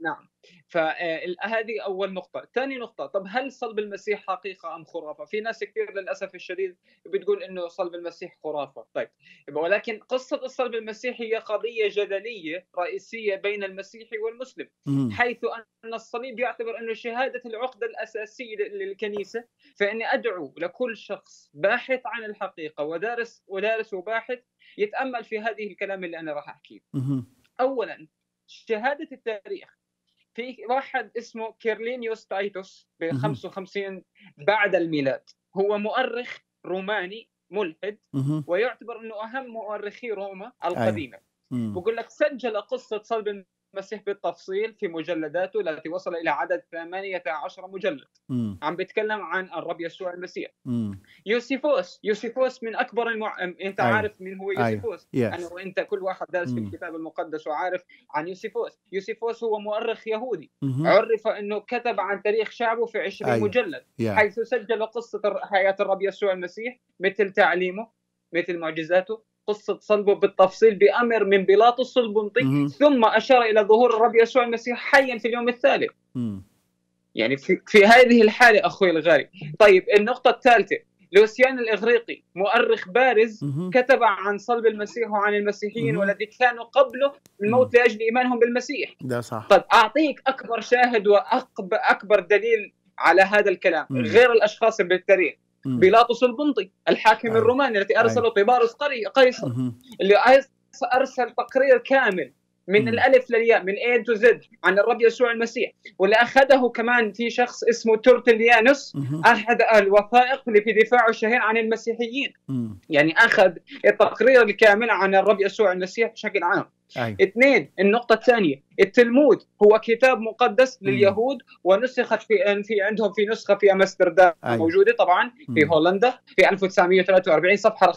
[SPEAKER 7] نعم فهذه اول نقطه ثاني نقطه طب هل صلب المسيح حقيقه ام خرافه في ناس كثير للاسف الشديد بتقول انه صلب المسيح خرافه طيب ولكن قصه الصلب المسيح هي قضيه جدليه رئيسيه بين المسيحي والمسلم حيث ان الصليب يعتبر انه شهاده العقده الاساسيه للكنيسه فاني ادعو لكل شخص باحث عن الحقيقه ودارس ودارس وباحث يتامل في هذه الكلام اللي انا راح احكيه اولا شهاده التاريخ في واحد اسمه كيرلينيوس تايتوس ب 55 بعد الميلاد هو مؤرخ روماني ملحد ويعتبر انه اهم مؤرخي روما أيوه. القديمه بقول لك سجل قصه صلب المسيح بالتفصيل في مجلداته التي وصل الى عدد 18 مجلد م. عم بيتكلم عن الرب يسوع المسيح يوسيفوس يوسيفوس من اكبر المع... انت أي. عارف من هو يوسيفوس أنا يعني وانت كل واحد دارس في الكتاب المقدس وعارف عن يوسيفوس يوسيفوس هو مؤرخ يهودي م. عرف انه كتب عن تاريخ شعبه في 20 أي. مجلد yeah. حيث سجل قصه حياه الرب يسوع المسيح مثل تعليمه مثل معجزاته قصه صلبه بالتفصيل بامر من بيلاطس البنطي ثم اشار الى ظهور الرب يسوع المسيح حيا في اليوم الثالث يعني في, في هذه الحاله اخوي الغالي طيب النقطه الثالثه لوسيان الاغريقي مؤرخ بارز مم. كتب عن صلب المسيح وعن المسيحيين والذي كانوا قبله الموت لاجل ايمانهم بالمسيح ده صح طيب اعطيك اكبر شاهد واكبر دليل على هذا الكلام مم. غير الاشخاص بالتاريخ بيلاطس البنطي الحاكم أيوه. الروماني التي ارسله أيوه. طيبارس قيصر اللي ارسل تقرير كامل من الالف للياء من اي تو زد عن الرب يسوع المسيح واللي اخذه كمان في شخص اسمه تورتليانوس احد الوثائق اللي في دفاعه الشهير عن المسيحيين يعني اخذ التقرير الكامل عن الرب يسوع المسيح بشكل عام أيوة. اثنين النقطة الثانية التلمود هو كتاب مقدس مم. لليهود ونسخت في في عندهم في نسخة في امستردام أيوة. موجودة طبعا في مم. هولندا في 1943 صفحة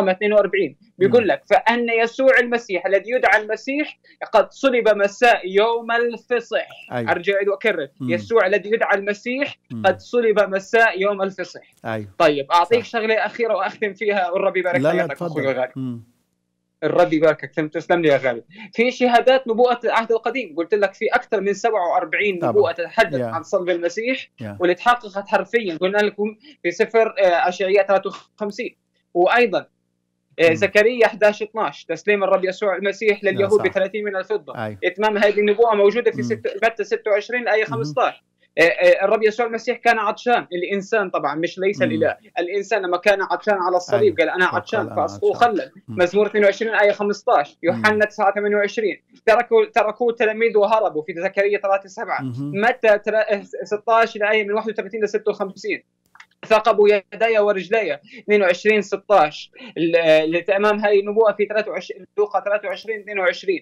[SPEAKER 7] رقم 42 بيقول لك فان يسوع المسيح الذي يدعى المسيح قد صلب مساء يوم الفصح أيوة. ارجع واكرر يسوع الذي يدعى المسيح قد صلب مساء يوم الفصح أيوة. طيب اعطيك صح. شغله اخيره واختم فيها والرب يبارك حياتك اخوي الغالي الرب يباركك تسلم لي يا غالي في شهادات نبوءة العهد القديم قلت لك في أكثر من 47 نبوءة تتحدث yeah. عن صلب المسيح yeah. واللي تحققت حرفيا قلنا لكم في سفر آه، أشعياء 53 وأيضا إيه، زكريا 11 12 تسليم الرب يسوع المسيح لليهود ب 30 من الفضه أي. اتمام هذه النبوءه موجوده في ست... متى 26 الايه 15 الرب يسوع المسيح كان عطشان الانسان طبعا مش ليس الاله الانسان لما كان عطشان على الصليب قال انا عطشان فاسقوه خلا مزمور 22 ايه 15 يوحنا 9 28 تركوا تركوا التلاميذ وهربوا في زكريا 3 7 متى 16 الايه من 31 ل 56 ثقبوا يدي ورجلي 22 16 تمام هذه النبوءه في 23 لوقا 23 22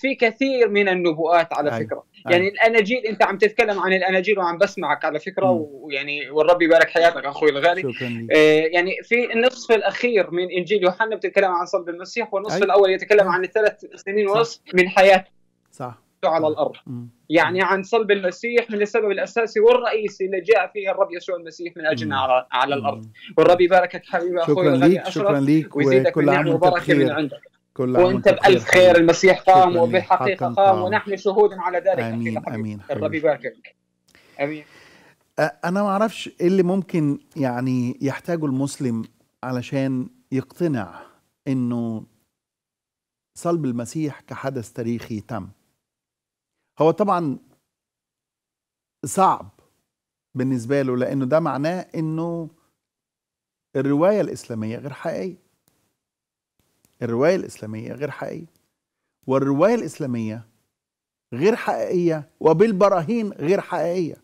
[SPEAKER 7] في كثير من النبوءات على فكره أي. يعني الاناجيل انت عم تتكلم عن الاناجيل وعم بسمعك على فكره م. ويعني والرب يبارك حياتك اخوي الغالي شكرا. آه، يعني في النصف الاخير من انجيل يوحنا بتتكلم عن صلب المسيح والنصف أي. الاول يتكلم عن الثلاث سنين ونصف من حياته صح على الارض م. يعني عن صلب المسيح من السبب الاساسي والرئيسي اللي جاء فيه الرب يسوع المسيح من اجلنا على, على الارض والرب يباركك حبيبي اخوي ليك شكرا ليك ويزيدك وكل عام وبركه من عندك كل عام وانت بألف خير المسيح قام وبحقيقه قام ونحن شهود على ذلك
[SPEAKER 1] امين أمين, امين الرب
[SPEAKER 7] يباركك امين
[SPEAKER 1] انا ما اعرفش ايه اللي ممكن يعني يحتاجه المسلم علشان يقتنع انه صلب المسيح كحدث تاريخي تم هو طبعا صعب بالنسبه له لانه ده معناه انه الروايه الاسلاميه غير حقيقيه الروايه الاسلاميه غير حقيقيه والروايه الاسلاميه غير حقيقيه وبالبراهين غير حقيقيه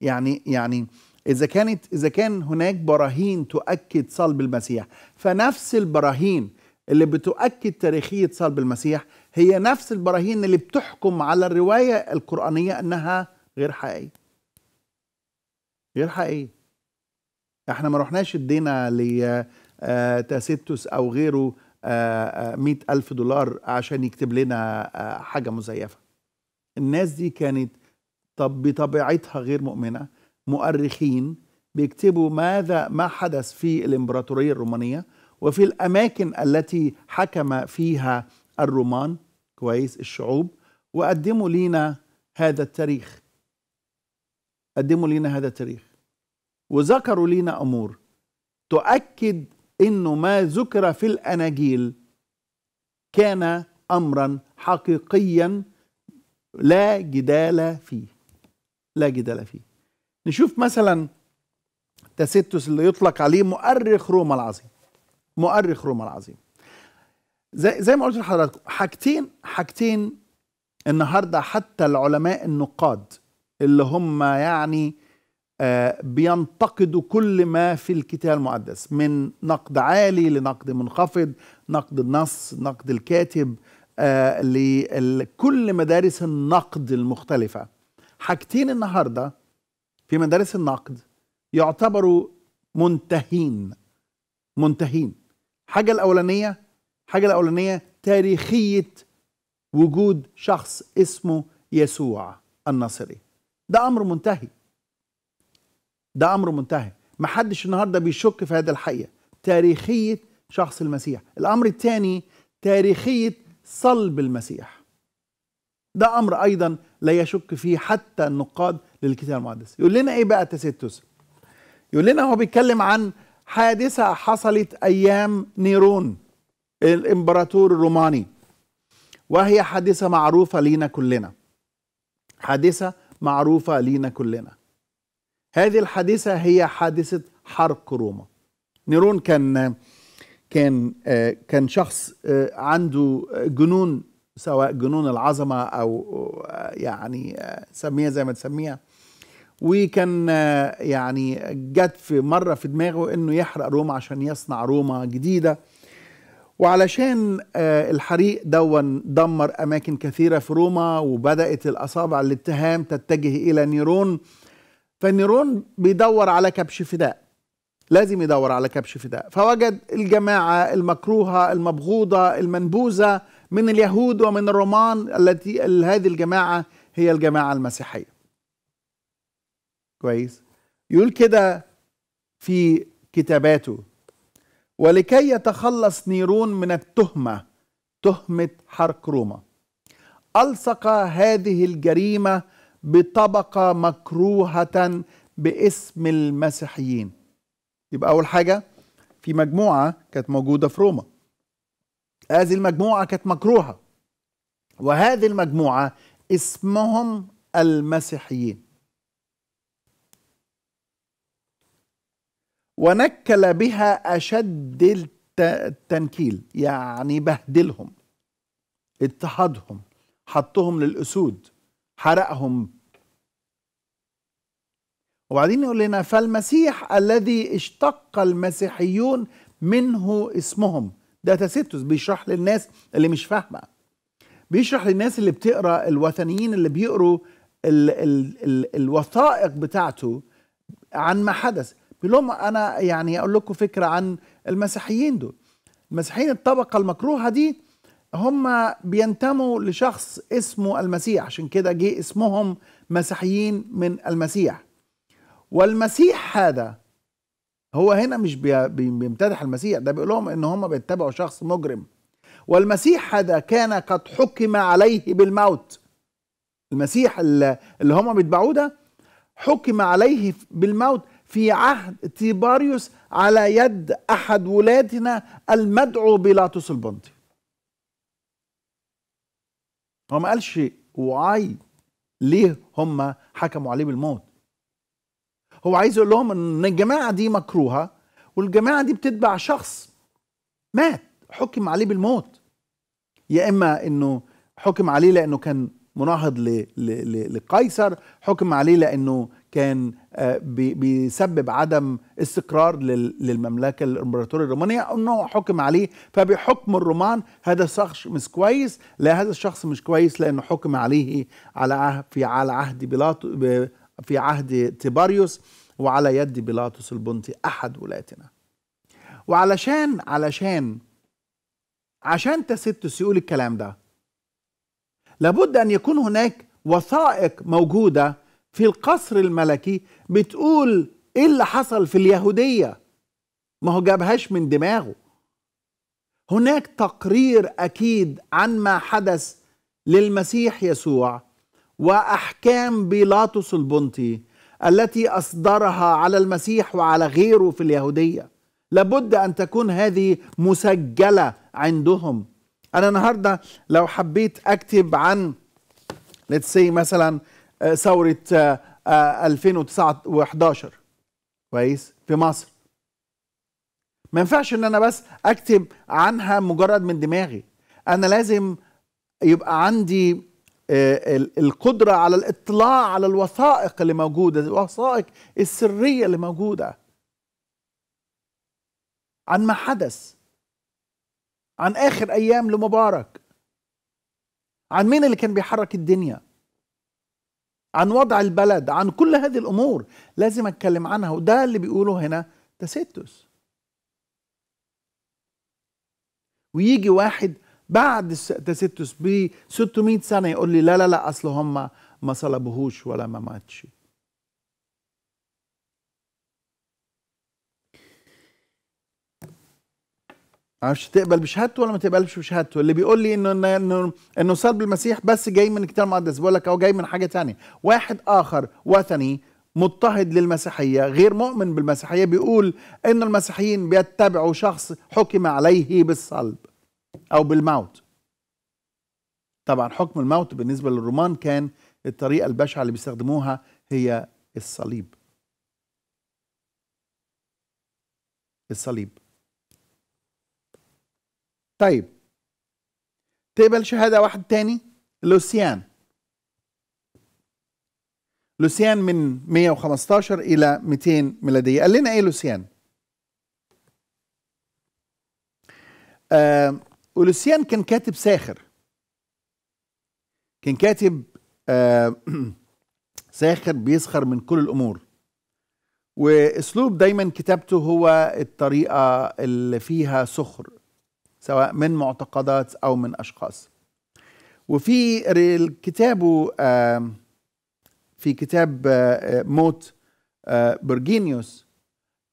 [SPEAKER 1] يعني يعني اذا كانت اذا كان هناك براهين تؤكد صلب المسيح فنفس البراهين اللي بتؤكد تاريخيه صلب المسيح هي نفس البراهين اللي بتحكم على الروايه القرانيه انها غير حقيقيه غير حقيقيه احنا ما رحناش ادينا لتاسيتوس آه، او غيره آه، آه، مئة ألف دولار عشان يكتب لنا حاجة مزيفة الناس دي كانت طب بطبيعتها غير مؤمنة مؤرخين بيكتبوا ماذا ما حدث في الإمبراطورية الرومانية وفي الأماكن التي حكم فيها الرومان كويس الشعوب وقدموا لينا هذا التاريخ قدموا لينا هذا التاريخ وذكروا لينا امور تؤكد انه ما ذكر في الاناجيل كان امرا حقيقيا لا جدال فيه لا جدال فيه نشوف مثلا تاسيتوس اللي يطلق عليه مؤرخ روما العظيم مؤرخ روما العظيم زي زي ما قلت لحضراتكم حاجتين حاجتين النهارده حتى العلماء النقاد اللي هم يعني آه بينتقدوا كل ما في الكتاب المقدس من نقد عالي لنقد منخفض نقد النص نقد الكاتب آه لكل مدارس النقد المختلفة حاجتين النهاردة في مدارس النقد يعتبروا منتهين منتهين حاجة الأولانية الحاجة الأولانية تاريخية وجود شخص اسمه يسوع الناصري ده أمر منتهي ده أمر منتهي محدش النهاردة بيشك في هذا الحقيقة تاريخية شخص المسيح الأمر الثاني تاريخية صلب المسيح ده أمر أيضا لا يشك فيه حتى النقاد للكتاب المقدس يقول لنا إيه بقى تسيتوس يقول لنا هو بيتكلم عن حادثة حصلت أيام نيرون الامبراطور الروماني وهي حادثه معروفه لينا كلنا حادثه معروفه لينا كلنا هذه الحادثه هي حادثه حرق روما نيرون كان كان كان شخص عنده جنون سواء جنون العظمه او يعني سميها زي ما تسميها وكان يعني جت في مره في دماغه انه يحرق روما عشان يصنع روما جديده وعلشان آه، الحريق دون دمر أماكن كثيرة في روما وبدأت الأصابع الاتهام تتجه إلى نيرون فنيرون بيدور على كبش فداء لازم يدور على كبش فداء فوجد الجماعة المكروهة المبغوضة المنبوذة من اليهود ومن الرومان التي هذه الجماعة هي الجماعة المسيحية كويس يقول كده في كتاباته ولكي يتخلص نيرون من التهمة تهمة حرق روما ألصق هذه الجريمة بطبقة مكروهة باسم المسيحيين يبقى أول حاجة في مجموعة كانت موجودة في روما هذه المجموعة كانت مكروهة وهذه المجموعة اسمهم المسيحيين ونكل بها أشد التنكيل يعني بهدلهم اضطهدهم حطهم للأسود حرقهم وبعدين يقول لنا فالمسيح الذي اشتق المسيحيون منه اسمهم ده تستس بيشرح للناس اللي مش فاهمه بيشرح للناس اللي بتقرا الوثنيين اللي بيقروا ال ال ال الوثائق بتاعته عن ما حدث بيقول لهم انا يعني اقول لكم فكره عن المسيحيين دول المسيحيين الطبقه المكروهه دي هم بينتموا لشخص اسمه المسيح عشان كده جه اسمهم مسيحيين من المسيح والمسيح هذا هو هنا مش بيمتدح المسيح ده بيقول لهم ان هم بيتبعوا شخص مجرم والمسيح هذا كان قد حكم عليه بالموت المسيح اللي هم بيتبعوه ده حكم عليه بالموت في عهد تيباريوس على يد أحد ولادنا المدعو بيلاطس البنطي هو ما قالش وعي ليه هم حكموا عليه بالموت هو عايز يقول لهم ان الجماعه دي مكروهه والجماعه دي بتتبع شخص مات حكم عليه بالموت يا اما انه حكم عليه لانه كان مناهض لقيصر حكم عليه لانه كان آه، بيسبب عدم استقرار للمملكه الامبراطوريه الرومانيه انه حكم عليه فبحكم الرومان هذا الشخص مش كويس لا هذا الشخص مش كويس لانه حكم عليه على عهد في على عهد بيلاطو في عهد تيباريوس وعلى يد بيلاطس البنطي احد ولاتنا وعلشان علشان عشان تسد يقول الكلام ده لابد ان يكون هناك وثائق موجوده في القصر الملكي بتقول ايه اللي حصل في اليهوديه ما هو جابهاش من دماغه هناك تقرير اكيد عن ما حدث للمسيح يسوع واحكام بيلاطس البنطي التي اصدرها على المسيح وعلى غيره في اليهوديه لابد ان تكون هذه مسجله عندهم انا النهارده لو حبيت اكتب عن let's say مثلا آه، ثوره 2009 آه، آه، و11 كويس في مصر ما ينفعش ان انا بس اكتب عنها مجرد من دماغي انا لازم يبقى عندي القدره على الاطلاع على الوثائق اللي موجوده الوثائق السريه اللي موجوده عن ما حدث عن اخر ايام لمبارك عن مين اللي كان بيحرك الدنيا عن وضع البلد عن كل هذه الامور لازم اتكلم عنها وده اللي بيقوله هنا تستس ويجي واحد بعد التستس ب 600 سنه يقول لي لا لا لا اصل هم ما صلبوهوش ولا ما ماتش عارفش تقبل بشهادته ولا ما تقبلش بشهادته اللي بيقول لي انه انه انه صلب المسيح بس جاي من الكتاب المقدس بيقول لك او جاي من حاجه تانية واحد اخر وثني مضطهد للمسيحيه غير مؤمن بالمسيحيه بيقول ان المسيحيين بيتبعوا شخص حكم عليه بالصلب او بالموت طبعا حكم الموت بالنسبه للرومان كان الطريقه البشعه اللي بيستخدموها هي الصليب الصليب طيب تقبل شهادة واحد تاني لوسيان لوسيان من 115 إلى 200 ميلادية قال لنا إيه لوسيان آه ولوسيان كان كاتب ساخر كان كاتب آه ساخر بيسخر من كل الأمور واسلوب دايما كتابته هو الطريقه اللي فيها سخر سواء من معتقدات أو من أشخاص وفي كتابه في كتاب آه، موت آه، برجينيوس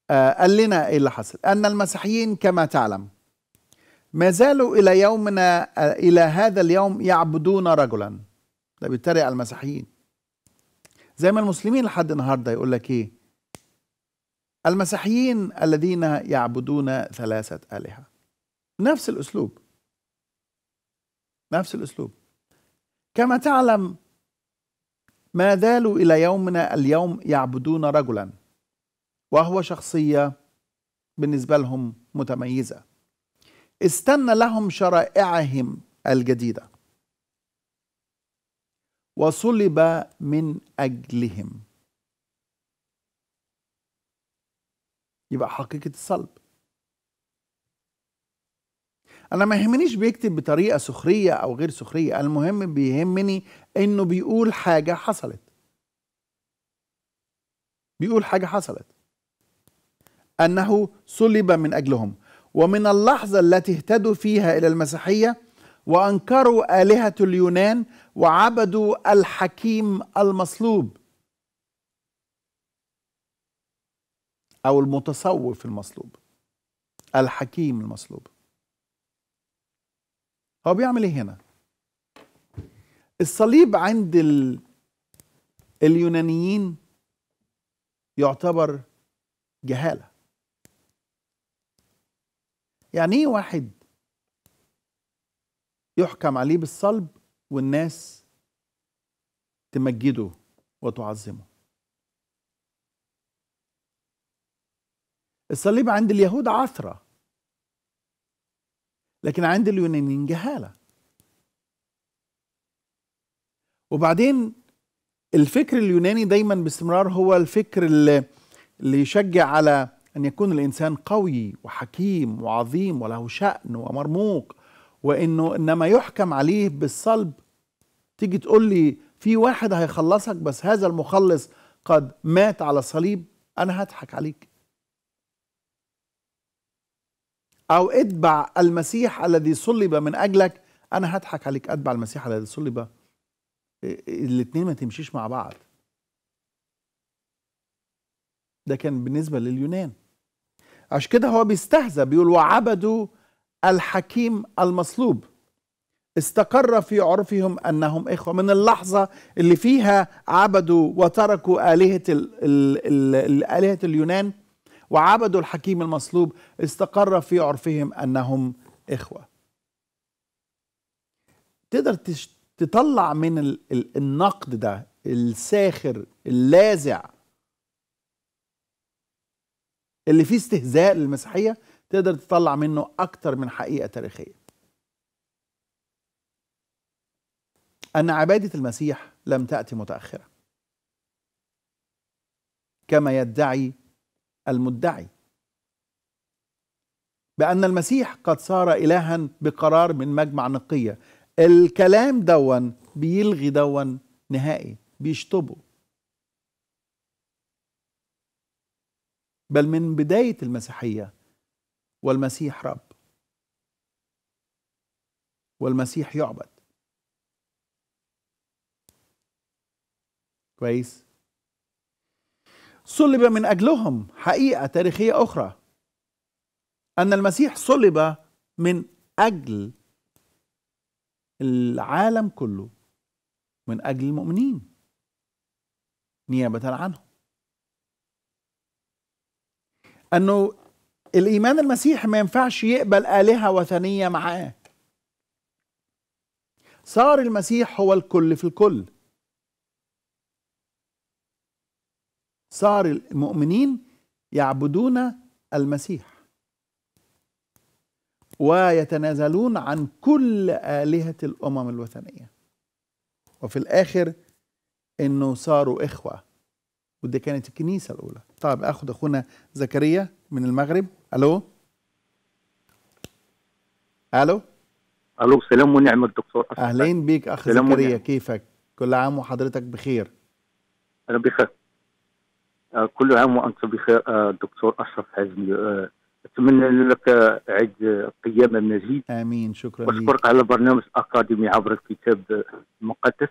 [SPEAKER 1] آه، قال لنا ايه اللي حصل ان المسيحيين كما تعلم ما زالوا الى يومنا الى هذا اليوم يعبدون رجلا ده بيتريق المسيحيين زي ما المسلمين لحد النهارده يقول لك ايه المسيحيين الذين يعبدون ثلاثه الهه نفس الأسلوب نفس الأسلوب كما تعلم ما زالوا إلى يومنا اليوم يعبدون رجلا وهو شخصية بالنسبة لهم متميزة استنى لهم شرائعهم الجديدة وصلب من أجلهم يبقى حقيقة الصلب انا ما يهمنيش بيكتب بطريقه سخريه او غير سخريه المهم بيهمني انه بيقول حاجه حصلت بيقول حاجه حصلت انه صلب من اجلهم ومن اللحظه التي اهتدوا فيها الى المسيحيه وانكروا الهه اليونان وعبدوا الحكيم المصلوب او المتصوف المصلوب الحكيم المصلوب هو بيعمل ايه هنا الصليب عند ال... اليونانيين يعتبر جهاله يعني ايه واحد يحكم عليه بالصلب والناس تمجده وتعظمه الصليب عند اليهود عثره لكن عند اليونانيين جهاله وبعدين الفكر اليوناني دايما باستمرار هو الفكر اللي, اللي يشجع على ان يكون الانسان قوي وحكيم وعظيم وله شأن ومرموق وانه انما يحكم عليه بالصلب تيجي تقول لي في واحد هيخلصك بس هذا المخلص قد مات على الصليب انا هضحك عليك أو اتبع المسيح الذي صلب من أجلك أنا هضحك عليك أتبع المسيح الذي صلب الاتنين ما تمشيش مع بعض ده كان بالنسبة لليونان عشان كده هو بيستهزأ بيقول وعبدوا الحكيم المصلوب استقر في عرفهم انهم اخوه من اللحظه اللي فيها عبدوا وتركوا الهه الـ الـ الهه اليونان وعبدوا الحكيم المصلوب استقر في عرفهم انهم اخوه تقدر تطلع من النقد ده الساخر اللاذع اللي فيه استهزاء للمسيحيه تقدر تطلع منه اكتر من حقيقه تاريخيه ان عباده المسيح لم تاتي متاخره كما يدعي المدعي بأن المسيح قد صار إلها بقرار من مجمع نقية الكلام دون بيلغي دون نهائي بيشطبه بل من بداية المسيحية والمسيح رب والمسيح يعبد كويس صلب من اجلهم حقيقه تاريخيه اخرى ان المسيح صلب من اجل العالم كله من اجل المؤمنين نيابه عنهم انه الايمان المسيحي ما ينفعش يقبل الهه وثنيه معاه صار المسيح هو الكل في الكل صار المؤمنين يعبدون المسيح ويتنازلون عن كل آلهة الأمم الوثنية وفي الآخر أنه صاروا إخوة ودي كانت الكنيسة الأولى طيب أخذ أخونا زكريا من المغرب
[SPEAKER 2] ألو ألو ألو سلام ونعمة الدكتور أهلين بيك أخ زكريا
[SPEAKER 1] كيفك كل عام وحضرتك بخير
[SPEAKER 2] أنا بخير كل عام وانتم بخير الدكتور آه، اشرف حزمي آه، اتمنى لك عيد قيامه مزيد امين شكرا واشكرك على برنامج اكاديمي عبر الكتاب المقدس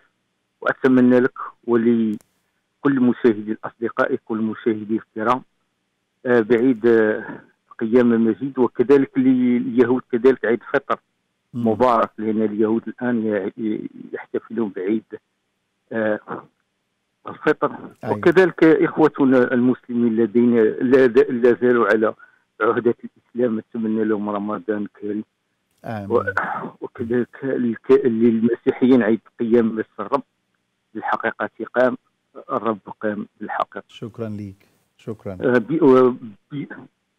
[SPEAKER 2] واتمنى لك ولكل مشاهدي الاصدقاء كل مشاهدي الكرام آه، بعيد قيامه مزيد وكذلك لليهود كذلك عيد فطر مبارك لان اليهود الان يحتفلون بعيد الفطر أيوة. وكذلك إخوتنا المسلمين الذين لا زالوا على عهدة الإسلام نتمنى لهم رمضان كريم آمين. وكذلك للمسيحيين عيد قيام الرب الحقيقة قام الرب قام بالحقيقة شكرا لك شكرا آه، بي بي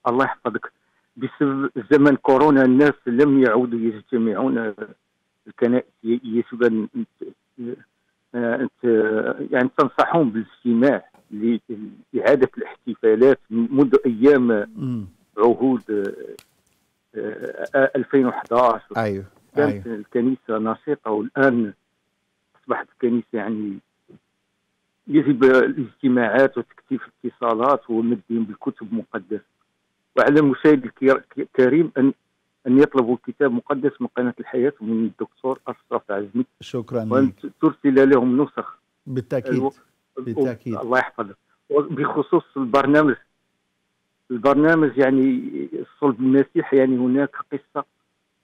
[SPEAKER 2] الله يحفظك بسبب زمن كورونا الناس لم يعودوا يجتمعون الكنائس يجب أن آه، يعني تنصحهم بالاستماع لإعادة الاحتفالات منذ أيام عهود 2011
[SPEAKER 1] آه، آه، أيوه كانت أيوه.
[SPEAKER 2] الكنيسة نشيطة والآن أصبحت الكنيسة يعني يجب الاجتماعات وتكثيف الاتصالات ومدين بالكتب المقدسة وعلى المشاهد الكريم أن ان يطلبوا كتاب مقدس من قناه الحياه من الدكتور اشرف عزمي شكرا وان ترسل لهم نسخ
[SPEAKER 1] بالتاكيد
[SPEAKER 2] بالتاكيد الله يحفظك بخصوص البرنامج البرنامج يعني صلب المسيح يعني هناك قصه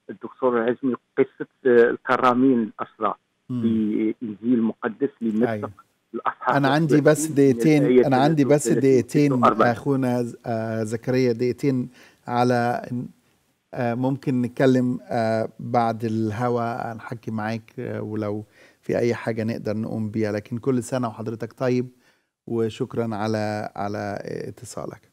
[SPEAKER 2] الدكتور العزمي قصه الكرامين آه، الاسرى في انجيل المقدس لمسق أيوة. الاصحاب
[SPEAKER 1] انا عندي بس دقيقتين انا عندي بس دقيقتين اخونا آه، زكريا دقيقتين على آه، ممكن نتكلم آه، بعد الهوا هنحكي معاك آه، ولو في اي حاجه نقدر نقوم بيها لكن كل سنه وحضرتك طيب وشكرا على على اتصالك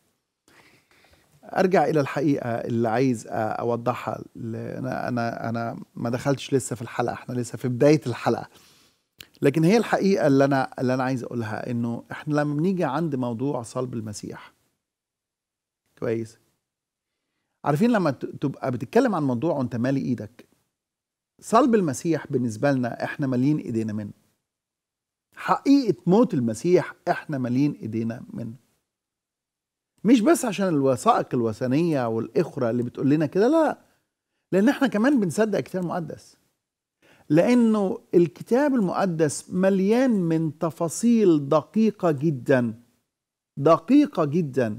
[SPEAKER 1] ارجع الى الحقيقه اللي عايز اوضحها انا انا انا ما دخلتش لسه في الحلقه احنا لسه في بدايه الحلقه لكن هي الحقيقه اللي انا اللي انا عايز اقولها انه احنا لما بنيجي عند موضوع صلب المسيح كويس عارفين لما تبقى بتتكلم عن موضوع وانت مالي ايدك صلب المسيح بالنسبه لنا احنا مالين ايدينا منه حقيقه موت المسيح احنا مالين ايدينا منه مش بس عشان الوثائق الوثنيه والاخرى اللي بتقول لنا كده لا لان احنا كمان بنصدق الكتاب المقدس لانه الكتاب المقدس مليان من تفاصيل دقيقه جدا دقيقه جدا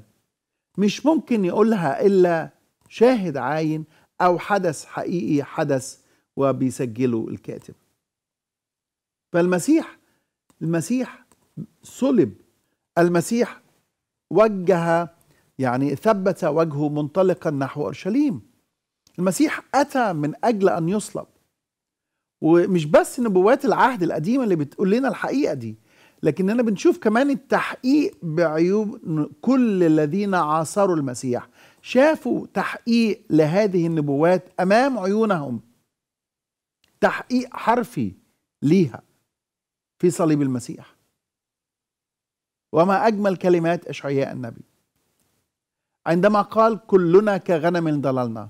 [SPEAKER 1] مش ممكن يقولها الا شاهد عاين أو حدث حقيقي حدث وبيسجله الكاتب فالمسيح المسيح صلب المسيح وجه يعني ثبت وجهه منطلقا نحو اورشليم المسيح اتى من اجل ان يصلب ومش بس نبوات العهد القديمه اللي بتقول لنا الحقيقه دي لكننا بنشوف كمان التحقيق بعيوب كل الذين عاصروا المسيح شافوا تحقيق لهذه النبوات امام عيونهم تحقيق حرفي ليها في صليب المسيح وما اجمل كلمات اشعياء النبي عندما قال كلنا كغنم ضللنا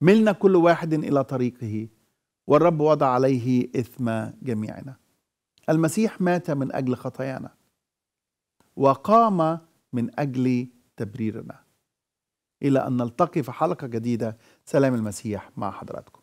[SPEAKER 1] ملنا كل واحد الى طريقه والرب وضع عليه اثم جميعنا المسيح مات من اجل خطايانا وقام من اجل تبريرنا إلى أن نلتقي في حلقة جديدة سلام المسيح مع حضراتكم